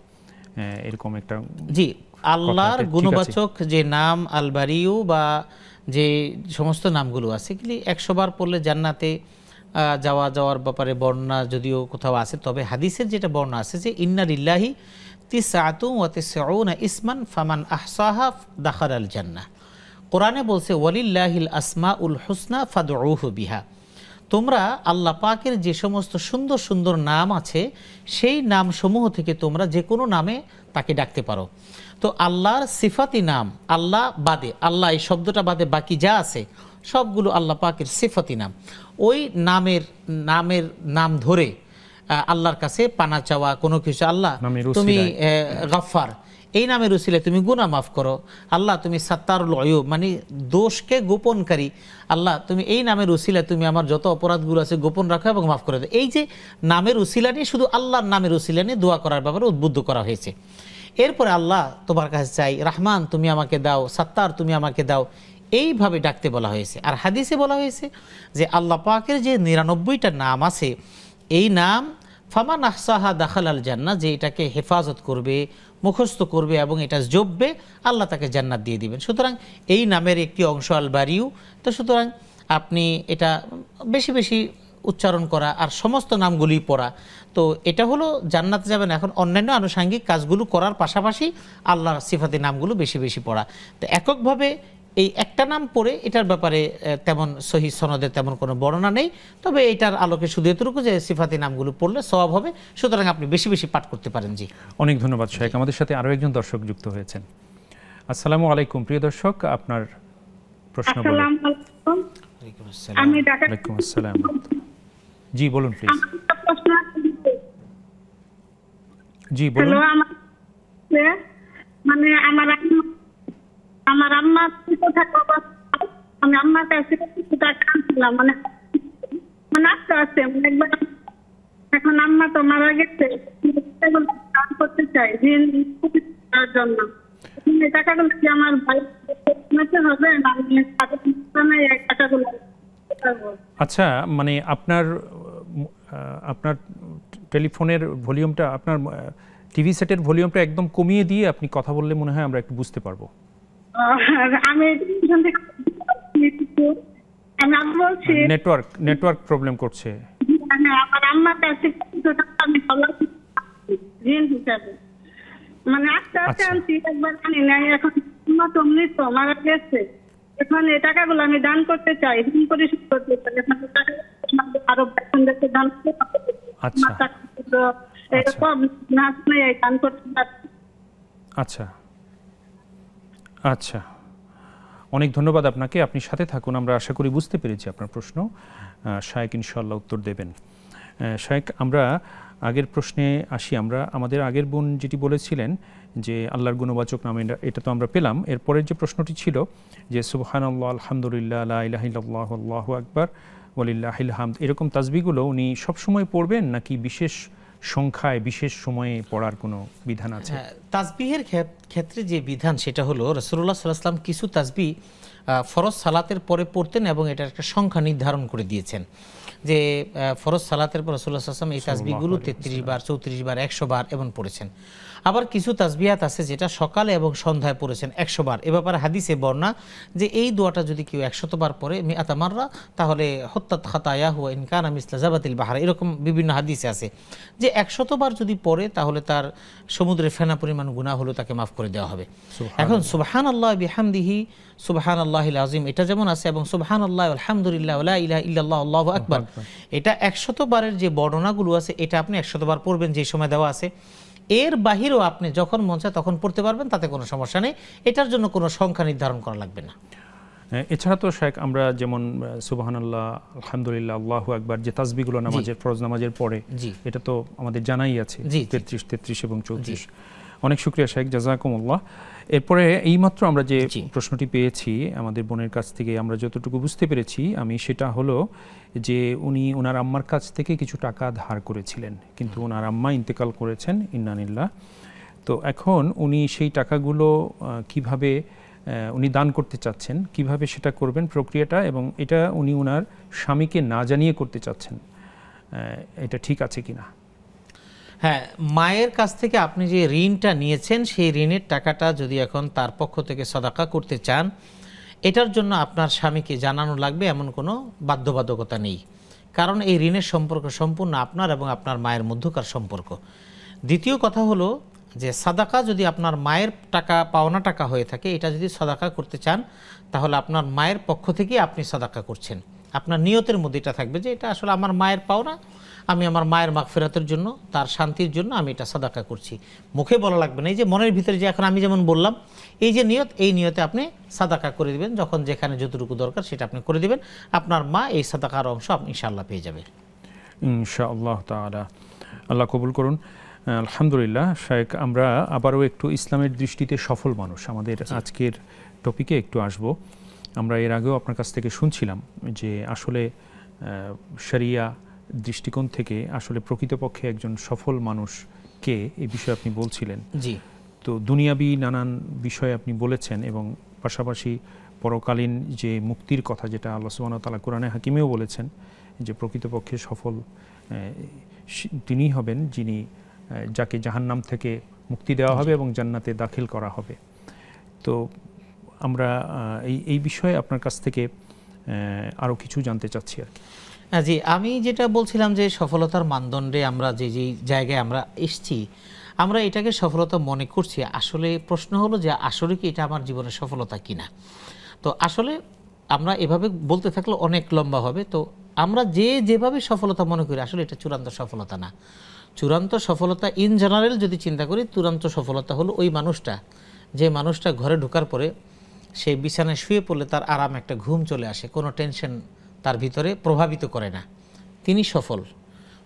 এরকম একটা জি আল্লাহর গুণবাচক যে নাম আলবারিউ বা যে সমস্ত নামগুলো আছে একশো একশোবার পড়লে জান্নাতে যাওয়া যাওয়ার ব্যাপারে বর্ণনা যদিও কোথাও আছে তবে হাদিসের যেটা বর্ণনা আছে যে ইন্নার ইল্লাহি ইসমান ফামান আহসাহা দাখার আল জান্না কোরআনে বলছে ওয়ালিল্লাহিল আসমা উল হুসনা ফাদ বিহা তোমরা আল্লাহ পাকের যে সমস্ত সুন্দর সুন্দর নাম আছে সেই নাম সমূহ থেকে তোমরা যে কোনো নামে তাকে ডাকতে পারো তো আল্লাহর সিফাতি নাম আল্লাহ বাদে আল্লাহ এই শব্দটা বাদে বাকি যা আছে সবগুলো আল্লাহ পাকের সিফাতি নাম ওই নামের নামের নাম ধরে আল্লাহর কাছে পানা চাওয়া কোনো কিছু আল্লাহ তুমি গফার এই নামের রুসিলে তুমি গুণা মাফ করো আল্লাহ তুমি সাত্তারুল অয়ুব মানে দোষকে গোপনকারী আল্লাহ তুমি এই নামের উসিলা তুমি আমার যত অপরাধগুলো আছে গোপন রাখো এবং মাফ করে দাও এই যে নামের উসিলা নিয়ে শুধু আল্লাহর নামের উসিলা নিয়ে দোয়া করার ব্যাপারে উদ্বুদ্ধ করা হয়েছে এরপরে আল্লাহ তোমার কাছে চাই রাহমান তুমি আমাকে দাও সাত্তার তুমি আমাকে দাও এইভাবে ডাকতে বলা হয়েছে আর হাদিসে বলা হয়েছে যে আল্লাহ পাকের যে নিরানব্বইটা নাম আছে এই নাম ফামান আহসাহা দাখাল আল জান্না যে এটাকে হেফাজত করবে মুখস্থ করবে এবং এটা জপবে আল্লাহ তাকে জান্নাত দিয়ে দিবেন সুতরাং এই নামের একটি অংশ আল বাড়িও তো সুতরাং আপনি এটা বেশি বেশি উচ্চারণ করা আর সমস্ত নামগুলি পড়া তো এটা হলো জান্নাত যাবেন এখন অন্যান্য আনুষাঙ্গিক কাজগুলো করার পাশাপাশি আল্লাহ সিফাতি নামগুলো বেশি বেশি পড়া তো এককভাবে এই একটা নাম পড়ে এটার ব্যাপারে তেমন সহি সনদের তেমন কোনো বর্ণনা নেই তবে এটার আলোকে শুধু এতটুকু যে সিফাতি নামগুলো পড়লে স্বভাব হবে সুতরাং আপনি বেশি বেশি পাঠ করতে পারেন জি অনেক ধন্যবাদ শেখ আমাদের সাথে আরও একজন দর্শক যুক্ত হয়েছেন আসসালামু আলাইকুম প্রিয় দর্শক আপনার প্রশ্ন আলাইকুম আসসালাম জি বলুন প্লিজ জি বলুন হ্যাঁ? মানে আমার আমার আম্মা কোথা আমি আম্মার কাছে কিছুটা কাঁদছিলাম মানে মানে আস্তে আস্তে মানে একবার এখন আম্মা তো মারা গেছে দান করতে চাই ঋণ করার জন্য আচ্ছা মানে আপনার আপনার টেলিফোনের ভলিউমটা আপনার টিভি সেটের ভলিউমটা একদম কমিয়ে দিয়ে আপনি কথা বললে মনে হয় আমরা একটু বুঝতে পারবো নেটওয়ার্ক নেটওয়ার্ক প্রবলেম করছে মানে আমার মানে আচ্ছা। গেছে এখন এই টাকাগুলো আমি দান করতে চাই ঋণ পরিশোধ করতে চাই আরো বেতন দেখে দান আচ্ছা।, আচ্ছা এরকম দান করতে পারছি আচ্ছা আচ্ছা অনেক ধন্যবাদ আপনাকে আপনি সাথে থাকুন আমরা আশা করি বুঝতে পেরেছি আপনার প্রশ্ন শায়েক ইনশাল্লাহ উত্তর দেবেন শায়েক আমরা আগের প্রশ্নে আসি আমরা আমাদের আগের বোন যেটি বলেছিলেন যে আল্লাহর গুণবাচক নামে এটা তো আমরা পেলাম এরপরের যে প্রশ্নটি ছিল যে সুবহান আল্লাহ আলহামদুলিল্লাহ আল্লাহ আল্লাহ আকবর ওলিল্লাহিল হামদ এরকম তাজবিগুলো উনি সবসময় পড়বেন নাকি বিশেষ সংখ্যায় বিশেষ সময়ে পড়ার কোনো বিধান আছে হ্যাঁ, তাজবিহের ক্ষেত্রে যে বিধান সেটা হলো রসুল্লাহ সাল্লাহাম কিছু তাজবি ফরজ সালাতের পরে পড়তেন এবং এটার একটা সংখ্যা নির্ধারণ করে দিয়েছেন যে ফরজ সালাতের পর রসুল্লাহ সাল্লাম এই তাজবিগুলো তেত্রিশ বার চৌত্রিশ বার একশো বার এমন পড়েছেন আবার কিছু তাসবিহাত আছে যেটা সকালে এবং সন্ধ্যায় পড়েছেন একশোবার এ ব্যাপারে হাদিসে বর্ণা যে এই দোয়াটা যদি কেউ একশতবার পরে মেয়াতামাররা তাহলে হত্যাত খাতায়া হুয়া ইনকান আমি ইসলাজাবাতিল বাহার এরকম বিভিন্ন হাদিসে আছে যে একশতবার যদি পড়ে তাহলে তার সমুদ্রে ফেনা পরিমাণ গুণা হলো তাকে মাফ করে দেওয়া হবে এখন সুবহান আল্লাহ বিহামদিহি সুবাহান আল্লাহ আজিম এটা যেমন আছে এবং সুবহান আল্লাহ আলহামদুলিল্লাহ ইলাহ ইল্লাহ আল্লাহ আকবর এটা একশতবারের যে বর্ণনাগুলো আছে এটা আপনি একশতবার পড়বেন যে সময় দেওয়া আছে এর বাহিরেও আপনি যখন মন চায় তখন পড়তে পারবেন তাতে কোনো সমস্যা নেই এটার জন্য কোনো সংখ্যা নির্ধারণ করা লাগবে না হ্যাঁ, এছাড়া তো শেখ আমরা যেমন সুবাহানাল্লাহ আলহামদুলিল্লাহ আল্লাহ একবার যে তাজবিগুলো নামাজের ফরজ নামাজের পরে এটা তো আমাদের জানাই আছে তেত্রিশ তেত্রিশ এবং চৌত্রিশ অনেক শুক্রিয়া শেখ জাজাকুমুল্লাহ এরপরে এইমাত্র আমরা যে প্রশ্নটি পেয়েছি আমাদের বোনের কাছ থেকে আমরা যতটুকু বুঝতে পেরেছি আমি সেটা হলো যে উনি ওনার আম্মার কাছ থেকে কিছু টাকা ধার করেছিলেন কিন্তু ওনার আম্মা ইন্তেকাল করেছেন ইন্নানিল্লা তো এখন উনি সেই টাকাগুলো কিভাবে উনি দান করতে চাচ্ছেন কিভাবে সেটা করবেন প্রক্রিয়াটা এবং এটা উনি ওনার স্বামীকে না জানিয়ে করতে চাচ্ছেন এটা ঠিক আছে কিনা হ্যাঁ মায়ের কাছ থেকে আপনি যে ঋণটা নিয়েছেন সেই ঋণের টাকাটা যদি এখন তার পক্ষ থেকে সদাকা করতে চান এটার জন্য আপনার স্বামীকে জানানো লাগবে এমন কোনো বাধ্যবাধকতা নেই কারণ এই ঋণের সম্পর্ক সম্পূর্ণ আপনার এবং আপনার মায়ের মধ্যকার সম্পর্ক দ্বিতীয় কথা হলো যে সাদাকা যদি আপনার মায়ের টাকা পাওনা টাকা হয়ে থাকে এটা যদি সাদাকা করতে চান তাহলে আপনার মায়ের পক্ষ থেকে আপনি সাদাকা করছেন আপনার নিয়তের মধ্যে এটা থাকবে যে এটা আসলে আমার মায়ের পাওনা আমি আমার মায়ের মাগ ফেরাতের জন্য তার শান্তির জন্য আমি এটা সাদাকা করছি মুখে বলা লাগবে না এই যে মনের ভিতরে যে এখন আমি যেমন বললাম এই যে নিয়ত এই নিয়তে আপনি সাদাকা করে দেবেন যখন যেখানে যতটুকু দরকার সেটা আপনি করে দেবেন আপনার মা এই সাদাকার অংশ আপনি ইনশাআল্লাহ পেয়ে যাবে ইনশাআল্লাহ তারা আল্লাহ কবুল করুন আলহামদুলিল্লাহ শায়েক আমরা আবারও একটু ইসলামের দৃষ্টিতে সফল মানুষ আমাদের আজকের টপিকে একটু আসবো আমরা এর আগেও আপনার কাছ থেকে শুনছিলাম যে আসলে সারিয়া দৃষ্টিকোণ থেকে আসলে প্রকৃতপক্ষে একজন সফল মানুষ কে এ বিষয়ে আপনি বলছিলেন জি তো দুনিয়াবি নানান বিষয়ে আপনি বলেছেন এবং পাশাপাশি পরকালীন যে মুক্তির কথা যেটা আল্লাহ সুবাহ তালা কোরআনে হাকিমেও বলেছেন যে প্রকৃতপক্ষে সফল তিনি হবেন যিনি যাকে জাহান্নাম থেকে মুক্তি দেওয়া হবে এবং জান্নাতে দাখিল করা হবে তো আমরা এই এই বিষয়ে আপনার কাছ থেকে আরও কিছু জানতে চাচ্ছি আর কি হ্যাঁ, জি আমি যেটা বলছিলাম যে সফলতার মানদণ্ডে আমরা যে যেই জায়গায় আমরা এসছি আমরা এটাকে সফলতা মনে করছি আসলে প্রশ্ন হলো যে আসলে কি এটা আমার জীবনের সফলতা কিনা তো আসলে আমরা এভাবে বলতে থাকলে অনেক লম্বা হবে তো আমরা যে যেভাবে সফলতা মনে করি আসলে এটা চূড়ান্ত সফলতা না চূড়ান্ত সফলতা ইন জেনারেল যদি চিন্তা করি চূড়ান্ত সফলতা হলো ওই মানুষটা যে মানুষটা ঘরে ঢোকার পরে সে বিছানায় শুয়ে পড়লে তার আরাম একটা ঘুম চলে আসে কোনো টেনশন তার ভিতরে প্রভাবিত করে না তিনি সফল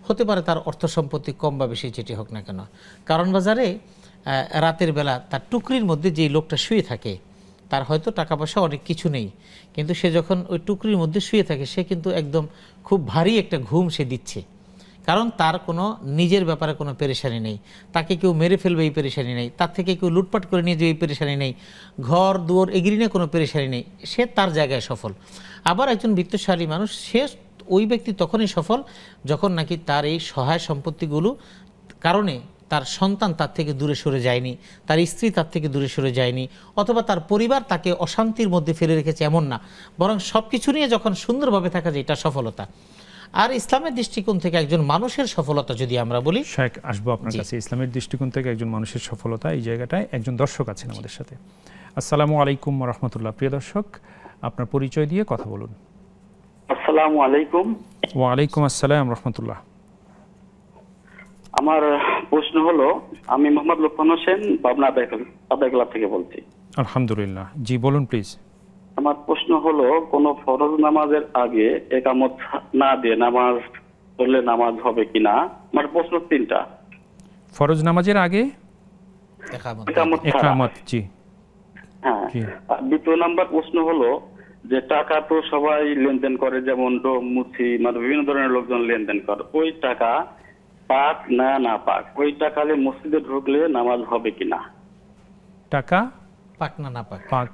হতে পারে তার অর্থ সম্পত্তি কম বা বেশি যেটি হোক না কেন কারণ বাজারে রাতের বেলা তার টুকরির মধ্যে যেই লোকটা শুয়ে থাকে তার হয়তো টাকা পয়সা অনেক কিছু নেই কিন্তু সে যখন ওই টুকরির মধ্যে শুয়ে থাকে সে কিন্তু একদম খুব ভারী একটা ঘুম সে দিচ্ছে কারণ তার কোনো নিজের ব্যাপারে কোনো পেরেশানি নেই তাকে কেউ মেরে ফেলবে এই পেরেশানি নেই তার থেকে কেউ লুটপাট করে নিয়ে যাবে এই পেরেশানি নেই ঘর দুয়ার এগিয়ে নিয়ে কোনো পেরেশানি নেই সে তার জায়গায় সফল আবার একজন বৃত্তশালী মানুষ সে ওই ব্যক্তি তখনই সফল যখন নাকি তার এই সহায় সম্পত্তিগুলো কারণে তার সন্তান তার থেকে দূরে সরে যায়নি তার স্ত্রী তার থেকে দূরে সরে যায়নি অথবা তার পরিবার তাকে অশান্তির মধ্যে ফেলে রেখেছে এমন না বরং সব কিছু নিয়ে যখন সুন্দরভাবে থাকা যায় এটা সফলতা আর ইসলামের দৃষ্টিকোণ থেকে একজন মানুষের সফলতা যদি আমরা বলি শেখ আসবো আপনার কাছে ইসলামের দৃষ্টিকোণ থেকে একজন মানুষের সফলতা এই জায়গাটায় একজন দর্শক আছেন আমাদের সাথে আসসালামু আলাইকুম রহমতুল্লাহ প্রিয় দর্শক আপনার পরিচয় দিয়ে কথা বলুন আসসালামু আলাইকুম ওয়া আলাইকুম আসসালাম রহমতুল্লাহ আমার প্রশ্ন হলো আমি মোহাম্মদ লুৎফান হোসেন পাবনা আদায়কলা থেকে বলছি আলহামদুলিল্লাহ জি বলুন প্লিজ আমার প্রশ্ন হলো কোন ফরজ নামাজের আগে একামত না দিয়ে নামাজ পড়লে নামাজ হবে কিনা আমার প্রশ্ন তিনটা ফরজ নামাজের আগে একামত জি হ্যাঁ দ্বিতীয় নাম্বার প্রশ্ন হলো যে টাকা তো সবাই লেনদেন করে যেমন ডোম মুচি মানে বিভিন্ন ধরনের লোকজন লেনদেন করে ওই টাকা পাক না না পাক ওই টাকা মসজিদে ঢুকলে নামাজ হবে কিনা টাকা পাক না না পাক পাক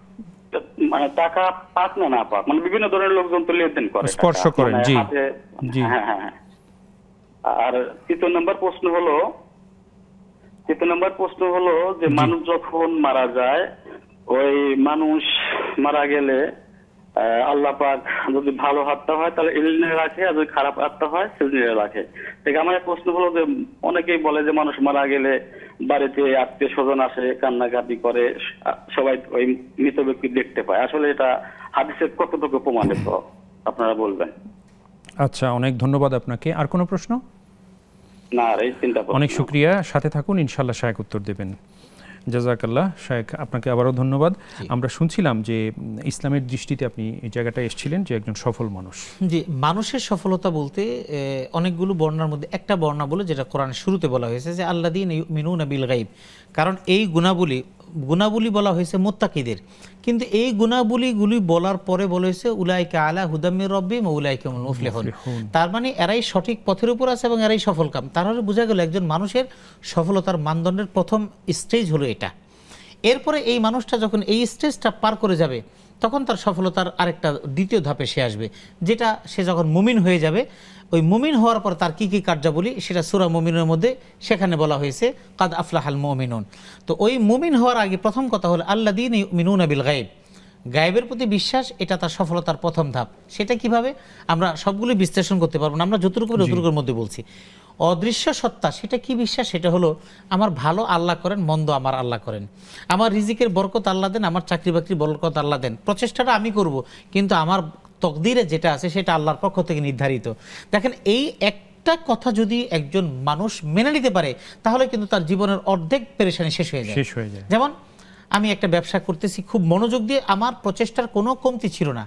মানে টাকা পাক না না পাক মানে বিভিন্ন ধরনের লোকজন তো লেনদেন করে স্পর্শ করেন মানে জি জি হ্যাঁ, হ্যাঁ, হ্যাঁ। আর তৃতীয় নম্বর প্রশ্ন হলো তৃতীয় নম্বর প্রশ্ন হলো যে মানুষ যখন মারা যায় ওই মানুষ মারা গেলে আল্লাহ পাক যদি ভালো আত্মা হয় তাহলে ইলনে রাখে আর যদি খারাপ আত্মা হয় সেলিনে রাখে আমার প্রশ্ন হলো যে অনেকেই বলে যে মানুষ মারা গেলে বাড়িতে আত্মীয় স্বজন আসে কান্নাকাটি করে সবাই ওই মৃত ব্যক্তি দেখতে পায় আসলে এটা হাদিসের কতটুকু প্রমাণিত আপনারা বলবেন আচ্ছা অনেক ধন্যবাদ আপনাকে আর কোনো প্রশ্ন না এই চিন্তা অনেক শুক্রিয়া সাথে থাকুন ইনশাল্লাহ শায়েক উত্তর দেবেন জাজাকাল্লাহ শায়েক আপনাকে আবারও ধন্যবাদ আমরা শুনছিলাম যে ইসলামের দৃষ্টিতে আপনি এই জায়গাটায় এসেছিলেন যে একজন সফল মানুষ জি মানুষের সফলতা বলতে অনেকগুলো বর্ণার মধ্যে একটা বর্ণা বলে যেটা কোরআন শুরুতে বলা হয়েছে যে আল্লাহ দিন মিনু নবিল গাইব কারণ এই গুণাবলী গুণাবলী বলা হয়েছে মোত্তাকিদের কিন্তু এই গুণাবলীগুলি বলার পরে বলা হয়েছে উলাইকে আলা হুদামির রব্বি উলাইকে মুফলেহন তার মানে এরাই সঠিক পথের উপর আছে এবং এরাই সফল কাম তাহলে মানে বোঝা গেল একজন মানুষের সফলতার মানদণ্ডের প্রথম স্টেজ হলো এটা এরপরে এই মানুষটা যখন এই স্টেজটা পার করে যাবে তখন তার সফলতার আরেকটা দ্বিতীয় ধাপে সে আসবে যেটা সে যখন মুমিন হয়ে যাবে ওই মুমিন হওয়ার পর তার কি কি কার্যাবলী সেটা সুরা মুমিনের মধ্যে সেখানে বলা হয়েছে কাদ আফলাহাল মুমিনুন তো ওই মুমিন হওয়ার আগে প্রথম কথা হলো আল্লা দিন মিনুন আবিল গাইব গায়েবের প্রতি বিশ্বাস এটা তার সফলতার প্রথম ধাপ সেটা কিভাবে আমরা সবগুলো বিশ্লেষণ করতে পারবো না আমরা যতটুকু যতটুকুর মধ্যে বলছি অদৃশ্য সত্তা সেটা কি বিশ্বাস সেটা হলো আমার ভালো আল্লাহ করেন মন্দ আমার আল্লাহ করেন আমার রিজিকের বরকত আল্লাহ দেন আমার চাকরি বাকরি বরকত আল্লাহ দেন প্রচেষ্টাটা আমি করব কিন্তু আমার তকদিরে যেটা আছে সেটা আল্লাহর পক্ষ থেকে নির্ধারিত দেখেন এই এক একটা কথা যদি একজন মানুষ মেনে নিতে পারে তাহলে কিন্তু তার জীবনের অর্ধেক পেরেশানি শেষ হয়ে যায় শেষ হয়ে যায় যেমন আমি একটা ব্যবসা করতেছি খুব মনোযোগ দিয়ে আমার প্রচেষ্টার কোনো কমতি ছিল না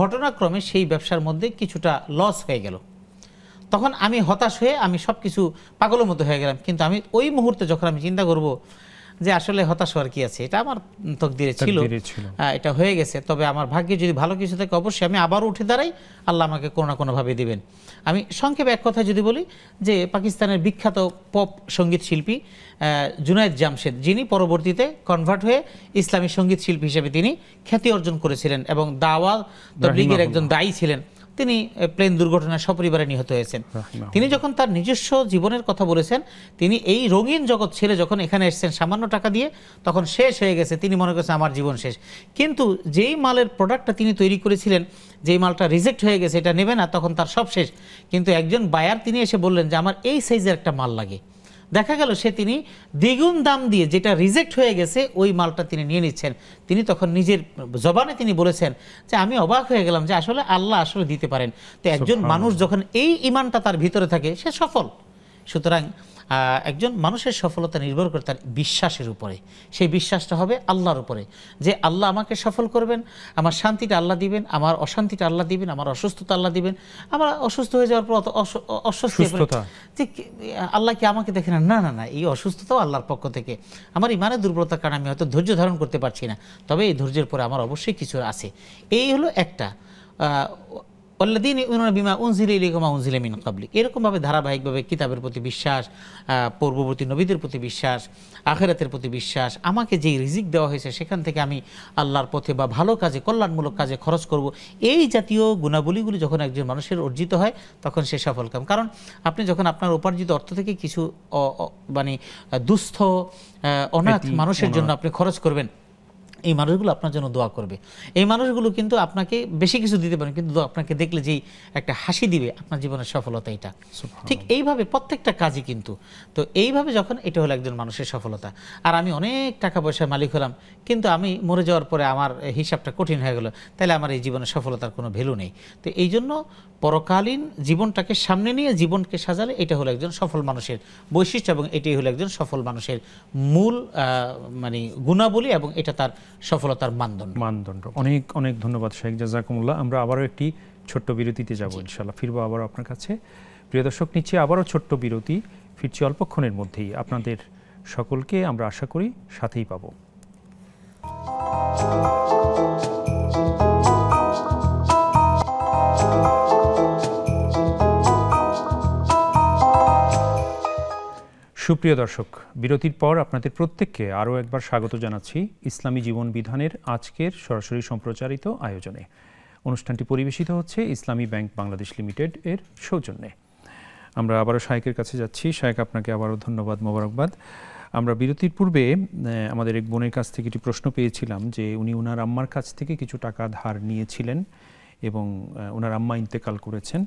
ঘটনাক্রমে সেই ব্যবসার মধ্যে কিছুটা লস হয়ে গেল তখন আমি হতাশ হয়ে আমি সব কিছু পাগলের মতো হয়ে গেলাম কিন্তু আমি ওই মুহূর্তে যখন আমি চিন্তা করব যে আসলে হতাশ হওয়ার কি আছে এটা আমার তকদিরে ছিল হ্যাঁ, এটা হয়ে গেছে তবে আমার ভাগ্যে যদি ভালো কিছু থাকে অবশ্যই আমি আবার উঠে দাঁড়াই আল্লাহ আমাকে কোনো না কোনোভাবে দেবেন আমি সংক্ষেপে এক কথা যদি বলি যে পাকিস্তানের বিখ্যাত পপ সঙ্গীত শিল্পী জুনায়দ জামশেদ যিনি পরবর্তীতে কনভার্ট হয়ে ইসলামী সঙ্গীত শিল্পী হিসেবে তিনি খ্যাতি অর্জন করেছিলেন এবং দাওয়া তবলিগের একজন দায়ী ছিলেন তিনি প্লেন দুর্ঘটনায় সপরিবারে নিহত হয়েছেন তিনি যখন তার নিজস্ব জীবনের কথা বলেছেন তিনি এই রঙিন জগৎ ছেড়ে যখন এখানে এসছেন সামান্য টাকা দিয়ে তখন শেষ হয়ে গেছে তিনি মনে করছেন আমার জীবন শেষ কিন্তু যেই মালের প্রোডাক্টটা তিনি তৈরি করেছিলেন যেই মালটা রিজেক্ট হয়ে গেছে এটা নেবে না তখন তার সব শেষ কিন্তু একজন বায়ার তিনি এসে বললেন যে আমার এই সাইজের একটা মাল লাগে দেখা গেল সে তিনি দ্বিগুণ দাম দিয়ে যেটা রিজেক্ট হয়ে গেছে ওই মালটা তিনি নিয়ে নিচ্ছেন তিনি তখন নিজের জবানে তিনি বলেছেন যে আমি অবাক হয়ে গেলাম যে আসলে আল্লাহ আসলে দিতে পারেন তো একজন মানুষ যখন এই ইমানটা তার ভিতরে থাকে সে সফল সুতরাং একজন মানুষের সফলতা নির্ভর করে তার বিশ্বাসের উপরে সেই বিশ্বাসটা হবে আল্লাহর উপরে যে আল্লাহ আমাকে সফল করবেন আমার শান্তিটা আল্লাহ দিবেন আমার অশান্তিটা আল্লাহ দিবেন আমার অসুস্থতা আল্লাহ দিবেন আমার অসুস্থ হয়ে যাওয়ার পর অত অস্বস্তি ঠিক আল্লাহ কি আমাকে দেখে না না না না এই অসুস্থতাও আল্লাহর পক্ষ থেকে আমার ইমানের দুর্বলতার কারণে আমি হয়তো ধৈর্য ধারণ করতে পারছি না তবে এই ধৈর্যের পরে আমার অবশ্যই কিছু আছে এই হলো একটা এরকমভাবে ধারাবাহিকভাবে কিতাবের প্রতি বিশ্বাস পূর্ববর্তী নবীদের প্রতি বিশ্বাস আখেরাতের প্রতি বিশ্বাস আমাকে যেই রিজিক দেওয়া হয়েছে সেখান থেকে আমি আল্লাহর পথে বা ভালো কাজে কল্যাণমূলক কাজে খরচ করব এই জাতীয় গুণাবলীগুলি যখন একজন মানুষের অর্জিত হয় তখন সে সফল কাম কারণ আপনি যখন আপনার উপার্জিত অর্থ থেকে কিছু মানে দুস্থ অনাথ মানুষের জন্য আপনি খরচ করবেন এই মানুষগুলো আপনার জন্য দোয়া করবে এই মানুষগুলো কিন্তু আপনাকে বেশি কিছু দিতে পারে কিন্তু আপনাকে দেখলে যেই একটা হাসি দিবে আপনার জীবনের সফলতা এটা ঠিক এইভাবে প্রত্যেকটা কাজই কিন্তু তো এইভাবে যখন এটা হলো একজন মানুষের সফলতা আর আমি অনেক টাকা পয়সার মালিক হলাম কিন্তু আমি মরে যাওয়ার পরে আমার হিসাবটা কঠিন হয়ে গেলো তাহলে আমার এই জীবনের সফলতার কোনো ভ্যালু নেই তো এই জন্য পরকালীন জীবনটাকে সামনে নিয়ে জীবনকে সাজালে এটা হলো একজন সফল মানুষের বৈশিষ্ট্য এবং এটাই হলো একজন সফল মানুষের মূল মানে গুণাবলী এবং এটা তার সফলতার মানদণ্ড মানদণ্ড অনেক অনেক ধন্যবাদ শেখ জাজাকুমুল্লাহ আমরা আবারও একটি ছোট্ট বিরতিতে যাব ইনশাল্লাহ ফিরবো আবারও আপনার কাছে প্রিয় দর্শক নিচ্ছে আবারও ছোট্ট বিরতি ফিরছি অল্পক্ষণের মধ্যেই আপনাদের সকলকে আমরা আশা করি সাথেই পাব Thank you. সুপ্রিয় দর্শক বিরতির পর আপনাদের প্রত্যেককে আরও একবার স্বাগত জানাচ্ছি ইসলামী জীবন বিধানের আজকের সরাসরি সম্প্রচারিত আয়োজনে অনুষ্ঠানটি পরিবেশিত হচ্ছে ইসলামী ব্যাংক বাংলাদেশ লিমিটেড এর সৌজন্যে আমরা আবারও শায়কের কাছে যাচ্ছি শায়েক আপনাকে আবারও ধন্যবাদ মোবারকবাদ আমরা বিরতির পূর্বে আমাদের এক বোনের কাছ থেকে একটি প্রশ্ন পেয়েছিলাম যে উনি ওনার আম্মার কাছ থেকে কিছু টাকা ধার নিয়েছিলেন এবং ওনার আম্মা ইন্তেকাল করেছেন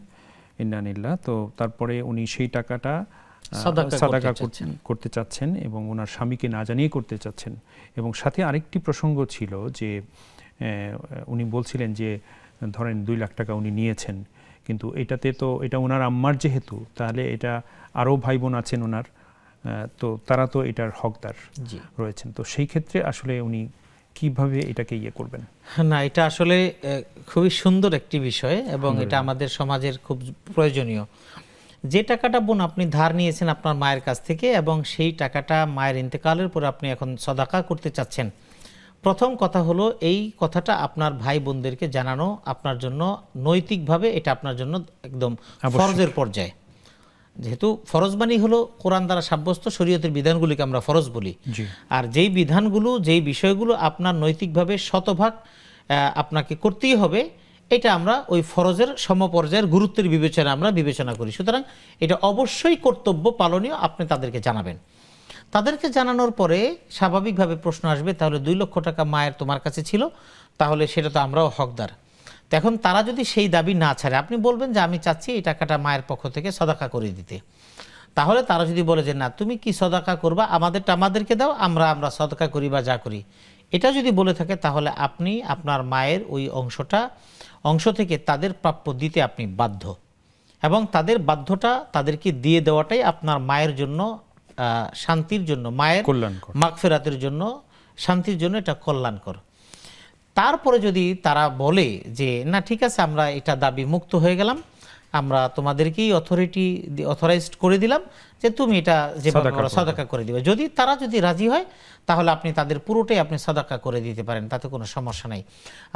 ইন্নানিল্লা তো তারপরে উনি সেই টাকাটা সাদাকা করতে চাচ্ছেন এবং ওনার স্বামীকে না জানিয়ে করতে চাচ্ছেন এবং সাথে আরেকটি প্রসঙ্গ ছিল যে উনি বলছিলেন যে ধরেন দুই লাখ টাকা উনি নিয়েছেন কিন্তু এটাতে তো এটা ওনার আম্মার যেহেতু তাহলে এটা আরও ভাই বোন আছেন ওনার তো তারা তো এটার হকদার রয়েছেন তো সেই ক্ষেত্রে আসলে উনি কিভাবে এটাকে ইয়ে করবেন না এটা আসলে খুবই সুন্দর একটি বিষয় এবং এটা আমাদের সমাজের খুব প্রয়োজনীয় যে টাকাটা বোন আপনি ধার নিয়েছেন আপনার মায়ের কাছ থেকে এবং সেই টাকাটা মায়ের ইন্তেকালের পর আপনি এখন সদাকা করতে চাচ্ছেন প্রথম কথা হলো এই কথাটা আপনার ভাই বোনদেরকে জানানো আপনার জন্য নৈতিকভাবে এটা আপনার জন্য একদম ফরজের পর্যায়ে যেহেতু ফরজবাণী হলো কোরআন দ্বারা সাব্যস্ত শরীয়তের বিধানগুলিকে আমরা ফরজ বলি আর যেই বিধানগুলো যেই বিষয়গুলো আপনার নৈতিকভাবে শতভাগ আপনাকে করতেই হবে এটা আমরা ওই ফরজের সমপর্যায়ের গুরুত্বের বিবেচনা আমরা বিবেচনা করি সুতরাং এটা অবশ্যই কর্তব্য পালনীয় আপনি তাদেরকে জানাবেন তাদেরকে জানানোর পরে স্বাভাবিকভাবে প্রশ্ন আসবে তাহলে দুই লক্ষ টাকা মায়ের তোমার কাছে ছিল তাহলে সেটা তো আমরাও হকদার তখন তারা যদি সেই দাবি না ছাড়ে আপনি বলবেন যে আমি চাচ্ছি এই টাকাটা মায়ের পক্ষ থেকে সদাকা করে দিতে তাহলে তারা যদি বলে যে না তুমি কি সদাকা করবা আমাদেরটা আমাদেরকে দাও আমরা আমরা সদকা করি বা যা করি এটা যদি বলে থাকে তাহলে আপনি আপনার মায়ের ওই অংশটা অংশ থেকে তাদের প্রাপ্য দিতে আপনি বাধ্য এবং তাদের বাধ্যটা তাদেরকে দিয়ে দেওয়াটাই আপনার মায়ের জন্য শান্তির জন্য মায়ের মাগফেরাতের জন্য শান্তির জন্য এটা কল্যাণকর তারপরে যদি তারা বলে যে না ঠিক আছে আমরা এটা দাবি মুক্ত হয়ে গেলাম আমরা তোমাদেরকেই অথরিটি অথরাইজড করে দিলাম যে তুমি এটা যে সদাকা করে দিবে যদি তারা যদি রাজি হয় তাহলে আপনি তাদের পুরোটাই আপনি সদাকা করে দিতে পারেন তাতে কোনো সমস্যা নাই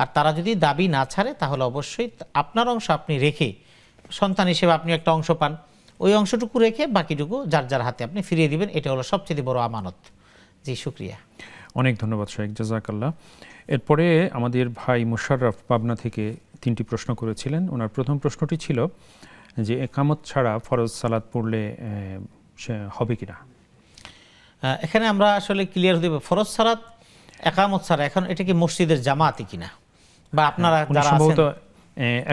আর তারা যদি দাবি না ছাড়ে তাহলে অবশ্যই আপনার অংশ আপনি রেখে সন্তান হিসেবে আপনি একটা অংশ পান ওই অংশটুকু রেখে বাকিটুকু যার যার হাতে আপনি ফিরিয়ে দিবেন এটা হলো সবচেয়ে বড় আমানত জি শুক্রিয়া অনেক ধন্যবাদ শেখ জাজাকাল্লাহ এরপরে আমাদের ভাই মুশারফ পাবনা থেকে তিনটি প্রশ্ন করেছিলেন ওনার প্রথম প্রশ্নটি ছিল যে একামত ছাড়া ফরজ সালাদ পড়লে হবে কিনা এখানে আমরা আসলে ক্লিয়ার দেব ফরজ সালাদ একামত ছাড়া এখন এটা কি মসজিদের জামাতি কিনা বা আপনারা হ্যাঁ, যারা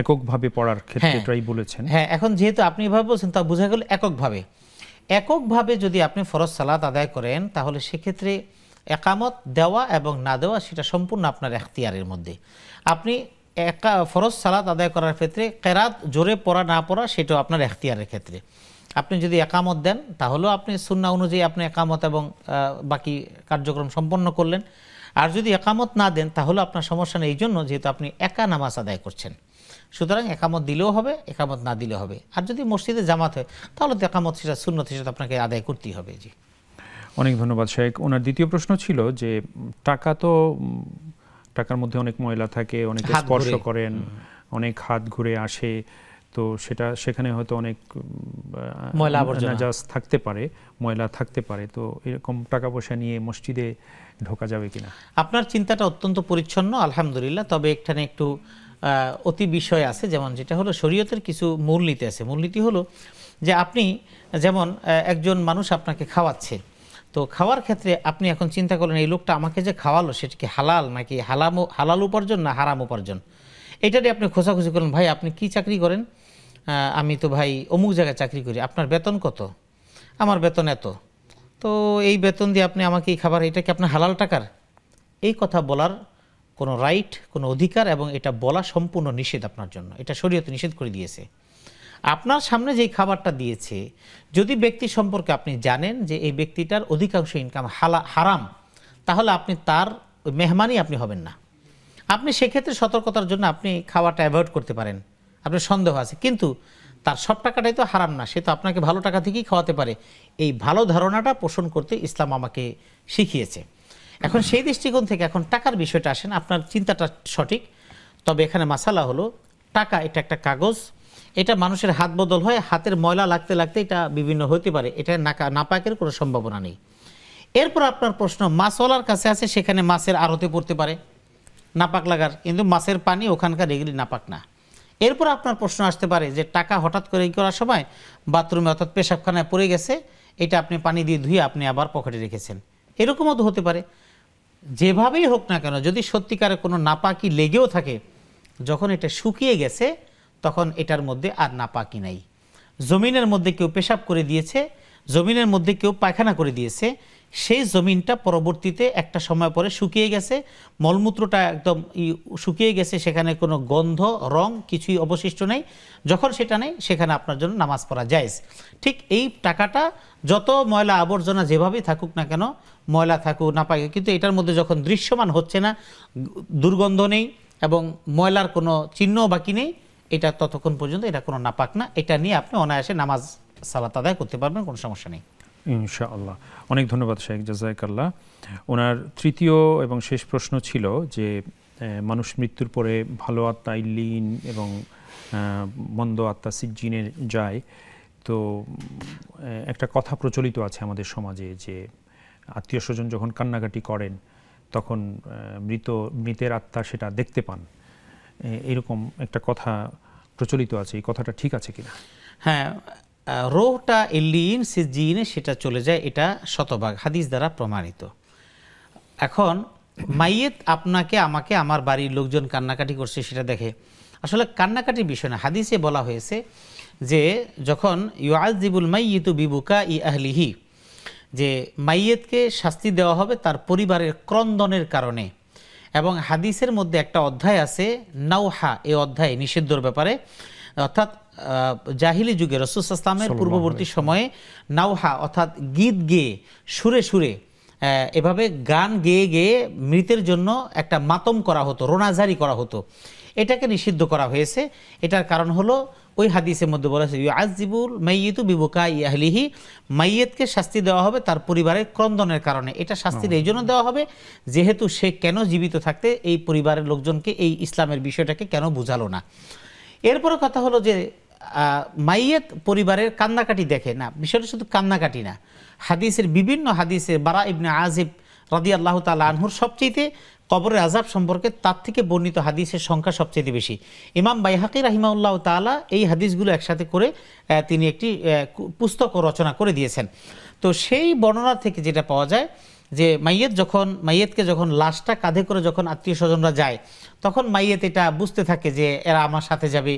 এককভাবে পড়ার ক্ষেত্রে হ্যাঁ। বলেছেন হ্যাঁ এখন যেহেতু আপনি এভাবে বলছেন তা বোঝা গেল এককভাবে এককভাবে যদি আপনি ফরজ সালাদ আদায় করেন তাহলে সেক্ষেত্রে একামত দেওয়া এবং না দেওয়া সেটা সম্পূর্ণ আপনার এখতিয়ারের মধ্যে আপনি একা ফরজ সালাত আদায় করার ক্ষেত্রে কেরাত জোরে পড়া না পড়া সেটাও আপনার এখতিয়ারের ক্ষেত্রে আপনি যদি একামত দেন তাহলেও আপনি সুন্না অনুযায়ী আপনি একামত এবং বাকি কার্যক্রম সম্পন্ন করলেন আর যদি একামত না দেন তাহলে আপনার সমস্যা নেই এই জন্য যেহেতু আপনি একা নামাজ আদায় করছেন সুতরাং একামত দিলেও হবে একামত না দিলেও হবে আর যদি মসজিদে জামাত হয় তাহলে তো একামত সেটা শূন্য সেটা আপনাকে আদায় করতেই হবে জি অনেক ধন্যবাদ শেখ ওনার দ্বিতীয় প্রশ্ন ছিল যে টাকা তো টাকার মধ্যে অনেক ময়লা থাকে অনেক স্পর্শ করেন অনেক হাত ঘুরে আসে তো সেটা সেখানে হয়তো অনেক ময়লা আবর্জনা থাকতে পারে ময়লা থাকতে পারে তো এরকম টাকা পয়সা নিয়ে মসজিদে ঢোকা যাবে কিনা আপনার চিন্তাটা অত্যন্ত পরিচ্ছন্ন আলহামদুলিল্লাহ তবে এখানে একটু অতি বিষয় আছে যেমন যেটা হলো শরীয়তের কিছু মূলনীতি আছে মূলনীতি হলো যে আপনি যেমন একজন মানুষ আপনাকে খাওয়াচ্ছে তো খাওয়ার ক্ষেত্রে আপনি এখন চিন্তা করলেন এই লোকটা আমাকে যে খাওয়ালো সেটা কি হালাল নাকি হালাম হালাল উপার্জন না হারাম উপার্জন এটা দিয়ে আপনি খোঁজাখুঁজি করেন ভাই আপনি কি চাকরি করেন আমি তো ভাই অমুক জায়গায় চাকরি করি আপনার বেতন কত আমার বেতন এত তো এই বেতন দিয়ে আপনি আমাকে এই খাবার এটা কি আপনার হালাল টাকার এই কথা বলার কোনো রাইট কোনো অধিকার এবং এটা বলা সম্পূর্ণ নিষেধ আপনার জন্য এটা শরীয়তে নিষেধ করে দিয়েছে আপনার সামনে যেই খাবারটা দিয়েছে যদি ব্যক্তি সম্পর্কে আপনি জানেন যে এই ব্যক্তিটার অধিকাংশ ইনকাম হালা হারাম তাহলে আপনি তার মেহমানই আপনি হবেন না আপনি সেক্ষেত্রে সতর্কতার জন্য আপনি খাওয়াটা অ্যাভয়েড করতে পারেন আপনার সন্দেহ আছে কিন্তু তার সব টাকাটাই তো হারাম না সে তো আপনাকে ভালো টাকা থেকেই খাওয়াতে পারে এই ভালো ধারণাটা পোষণ করতে ইসলাম আমাকে শিখিয়েছে এখন সেই দৃষ্টিকোণ থেকে এখন টাকার বিষয়টা আসেন আপনার চিন্তাটা সঠিক তবে এখানে মাসালা হলো টাকা এটা একটা কাগজ এটা মানুষের হাত বদল হয় হাতের ময়লা লাগতে লাগতে এটা বিভিন্ন হতে পারে এটা নাকা নাপাকের কোনো সম্ভাবনা নেই এরপর আপনার প্রশ্ন মাছওয়ালার কাছে আছে সেখানে মাছের আড়তে পড়তে পারে নাপাক লাগার কিন্তু মাছের পানি ওখানকার এগুলি নাপাক না এরপর আপনার প্রশ্ন আসতে পারে যে টাকা হঠাৎ করে করার সময় বাথরুমে অর্থাৎ পেশাবখানায় পড়ে গেছে এটা আপনি পানি দিয়ে ধুয়ে আপনি আবার পকেটে রেখেছেন এরকমও তো হতে পারে যেভাবেই হোক না কেন যদি সত্যিকারে কোনো নাপাকি লেগেও থাকে যখন এটা শুকিয়ে গেছে তখন এটার মধ্যে আর নাপাকি নাই জমিনের মধ্যে কেউ পেশাব করে দিয়েছে জমিনের মধ্যে কেউ পায়খানা করে দিয়েছে সেই জমিনটা পরবর্তীতে একটা সময় পরে শুকিয়ে গেছে মলমূত্রটা একদম শুকিয়ে গেছে সেখানে কোনো গন্ধ রং কিছুই অবশিষ্ট নেই যখন সেটা নেই সেখানে আপনার জন্য নামাজ পড়া যায় ঠিক এই টাকাটা যত ময়লা আবর্জনা যেভাবেই থাকুক না কেন ময়লা থাকুক না পাই কিন্তু এটার মধ্যে যখন দৃশ্যমান হচ্ছে না দুর্গন্ধ নেই এবং ময়লার কোনো চিহ্ন বাকি নেই এটা ততক্ষণ পর্যন্ত এটা কোনো নাপাক না এটা নিয়ে আপনি অনায়াসে নামাজ সালাত আদায় করতে পারবেন কোনো সমস্যা নেই ইনশাআল্লাহ অনেক ধন্যবাদ শেখ জাজাকাল্লাহ ওনার তৃতীয় এবং শেষ প্রশ্ন ছিল যে মানুষ মৃত্যুর পরে ভালো আত্মা ইল্লিন এবং মন্দ আত্মা সিজ্জিনে যায় তো একটা কথা প্রচলিত আছে আমাদের সমাজে যে আত্মীয় স্বজন যখন কান্নাকাটি করেন তখন মৃত মৃতের আত্মা সেটা দেখতে পান এরকম একটা কথা প্রচলিত আছে এই কথাটা ঠিক আছে কিনা হ্যাঁ রোহটা এলিন সে জিনে সেটা চলে যায় এটা শতভাগ হাদিস দ্বারা প্রমাণিত এখন মাইয়েত আপনাকে আমাকে আমার বাড়ির লোকজন কান্নাকাটি করছে সেটা দেখে আসলে কান্নাকাটির বিষয় না হাদিসে বলা হয়েছে যে যখন ইউ ইউআজিবুল মাইয়িতু বিবুকা ই আহলিহি যে মাইয়েতকে শাস্তি দেওয়া হবে তার পরিবারের ক্রন্দনের কারণে এবং হাদিসের মধ্যে একটা অধ্যায় আছে নাওহা এই অধ্যায় নিষিদ্ধর ব্যাপারে অর্থাৎ জাহিলি যুগে ইসলামের পূর্ববর্তী সময়ে নাওহা অর্থাৎ গীত গেয়ে সুরে সুরে এভাবে গান গেয়ে গেয়ে মৃতের জন্য একটা মাতম করা হতো রোনাজারি করা হতো এটাকে নিষিদ্ধ করা হয়েছে এটার কারণ হলো ওই হাদিসের মধ্যে বলা হয়েছে আজিবুল মাইয়িতু বিবুকা আহলিহি মাইয়েতকে শাস্তি দেওয়া হবে তার পরিবারের ক্রন্দনের কারণে এটা শাস্তির এই জন্য দেওয়া হবে যেহেতু সে কেন জীবিত থাকতে এই পরিবারের লোকজনকে এই ইসলামের বিষয়টাকে কেন বুঝালো না এরপরে কথা হলো যে মাইয়েত পরিবারের কান্নাকাটি দেখে না বিষয়টা শুধু কান্নাকাটি না হাদিসের বিভিন্ন হাদিসের বারা ইবনে আজিব রাদি আল্লাহ তালা আনহুর সবচেয়েতে কবরের আজাব সম্পর্কে তার থেকে বর্ণিত হাদিসের সংখ্যা সবচেয়ে বেশি ইমাম বাইহাকি রাহিমাউল্লাহ তালা এই হাদিসগুলো একসাথে করে তিনি একটি পুস্তক রচনা করে দিয়েছেন তো সেই বর্ণনা থেকে যেটা পাওয়া যায় যে মাইয়েত যখন মাইয়েতকে যখন লাশটা কাঁধে করে যখন আত্মীয় স্বজনরা যায় তখন মাইয়েত এটা বুঝতে থাকে যে এরা আমার সাথে যাবে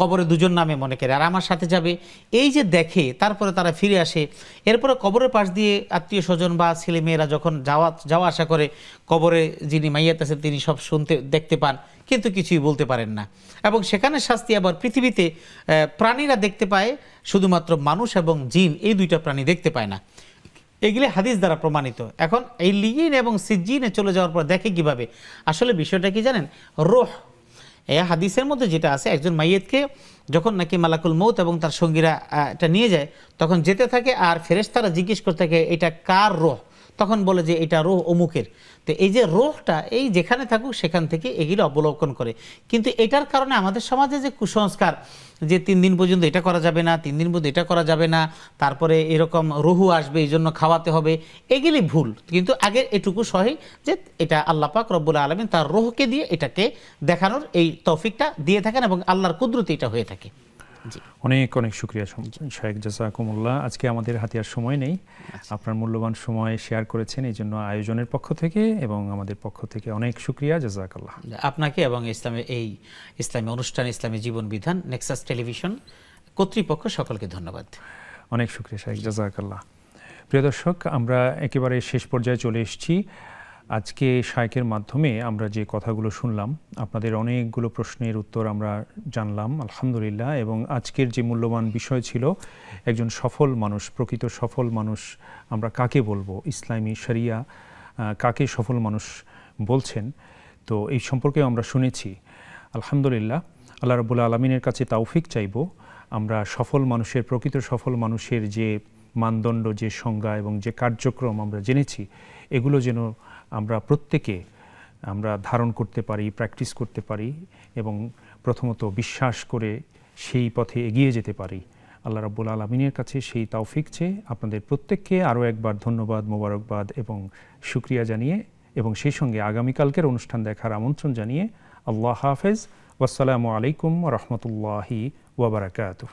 কবরে দুজন নামে মনে করে আর আমার সাথে যাবে এই যে দেখে তারপরে তারা ফিরে আসে এরপরে কবরের পাশ দিয়ে আত্মীয় স্বজন বা ছেলেমেয়েরা যখন যাওয়া যাওয়া আসা করে কবরে যিনি মাইয়াত আছেন তিনি সব শুনতে দেখতে পান কিন্তু কিছুই বলতে পারেন না এবং সেখানে শাস্তি আবার পৃথিবীতে প্রাণীরা দেখতে পায় শুধুমাত্র মানুষ এবং জিন এই দুইটা প্রাণী দেখতে পায় না এগুলি হাদিস দ্বারা প্রমাণিত এখন এই লিগিন এবং সিজিনে চলে যাওয়ার পর দেখে কিভাবে আসলে বিষয়টা কি জানেন রোহ এ হাদিসের মধ্যে যেটা আছে একজন মাইয়েতকে যখন নাকি মালাকুল মৌত এবং তার সঙ্গীরা এটা নিয়ে যায় তখন যেতে থাকে আর তারা জিজ্ঞেস করতে থাকে এটা কার রোহ তখন বলে যে এটা রোহ অমুকের তো এই যে রোহটা এই যেখানে থাকুক সেখান থেকে এগুলো অবলোকন করে কিন্তু এটার কারণে আমাদের সমাজে যে কুসংস্কার যে তিন দিন পর্যন্ত এটা করা যাবে না তিন দিন পর্যন্ত এটা করা যাবে না তারপরে এরকম রহু আসবে এই জন্য খাওয়াতে হবে এগুলি ভুল কিন্তু আগে এটুকু সহে যে এটা আল্লাহ পাক রব্বুল আলমিন তার রোহকে দিয়ে এটাকে দেখানোর এই তফিকটা দিয়ে থাকেন এবং আল্লাহর কুদরতি এটা হয়ে থাকে অনেক অনেক শুক্রিয়া শেখ জাসাকুমুল্লাহ আজকে আমাদের হাতে আর সময় নেই আচ্ছা। আপনার মূল্যবান সময় শেয়ার করেছেন এই জন্য আয়োজনের পক্ষ থেকে এবং আমাদের পক্ষ থেকে অনেক শুক্রিয়া জাজাকাল্লাহ আপনাকে এবং ইসলামের এই ইসলামী অনুষ্ঠান ইসলামী জীবন বিধান নেক্সাস টেলিভিশন কর্তৃপক্ষ সকলকে ধন্যবাদ অনেক শুক্রিয়া শেখ জাজাকাল্লাহ প্রিয় দর্শক আমরা একেবারে শেষ পর্যায়ে চলে এসেছি আজকে শায়কের মাধ্যমে আমরা যে কথাগুলো শুনলাম আপনাদের অনেকগুলো প্রশ্নের উত্তর আমরা জানলাম আলহামদুলিল্লাহ এবং আজকের যে মূল্যবান বিষয় ছিল একজন সফল মানুষ প্রকৃত সফল মানুষ আমরা কাকে বলবো ইসলামী শরিয়া কাকে সফল মানুষ বলছেন তো এই সম্পর্কে আমরা শুনেছি আলহামদুলিল্লাহ আল্লাহ রবুল আলমিনের কাছে তাওফিক চাইব আমরা সফল মানুষের প্রকৃত সফল মানুষের যে মানদণ্ড যে সংজ্ঞা এবং যে কার্যক্রম আমরা জেনেছি এগুলো যেন আমরা প্রত্যেকে আমরা ধারণ করতে পারি প্র্যাকটিস করতে পারি এবং প্রথমত বিশ্বাস করে সেই পথে এগিয়ে যেতে পারি আল্লাহ রাবুল আলমিনের কাছে সেই তাওফিক চেয়ে আপনাদের প্রত্যেককে আরও একবার ধন্যবাদ মোবারকবাদ এবং সুক্রিয়া জানিয়ে এবং সেই সঙ্গে আগামীকালকের অনুষ্ঠান দেখার আমন্ত্রণ জানিয়ে আল্লাহ হাফেজ আসসালামু আলাইকুম রহমতুল্লাহি ওবরাকাতুহ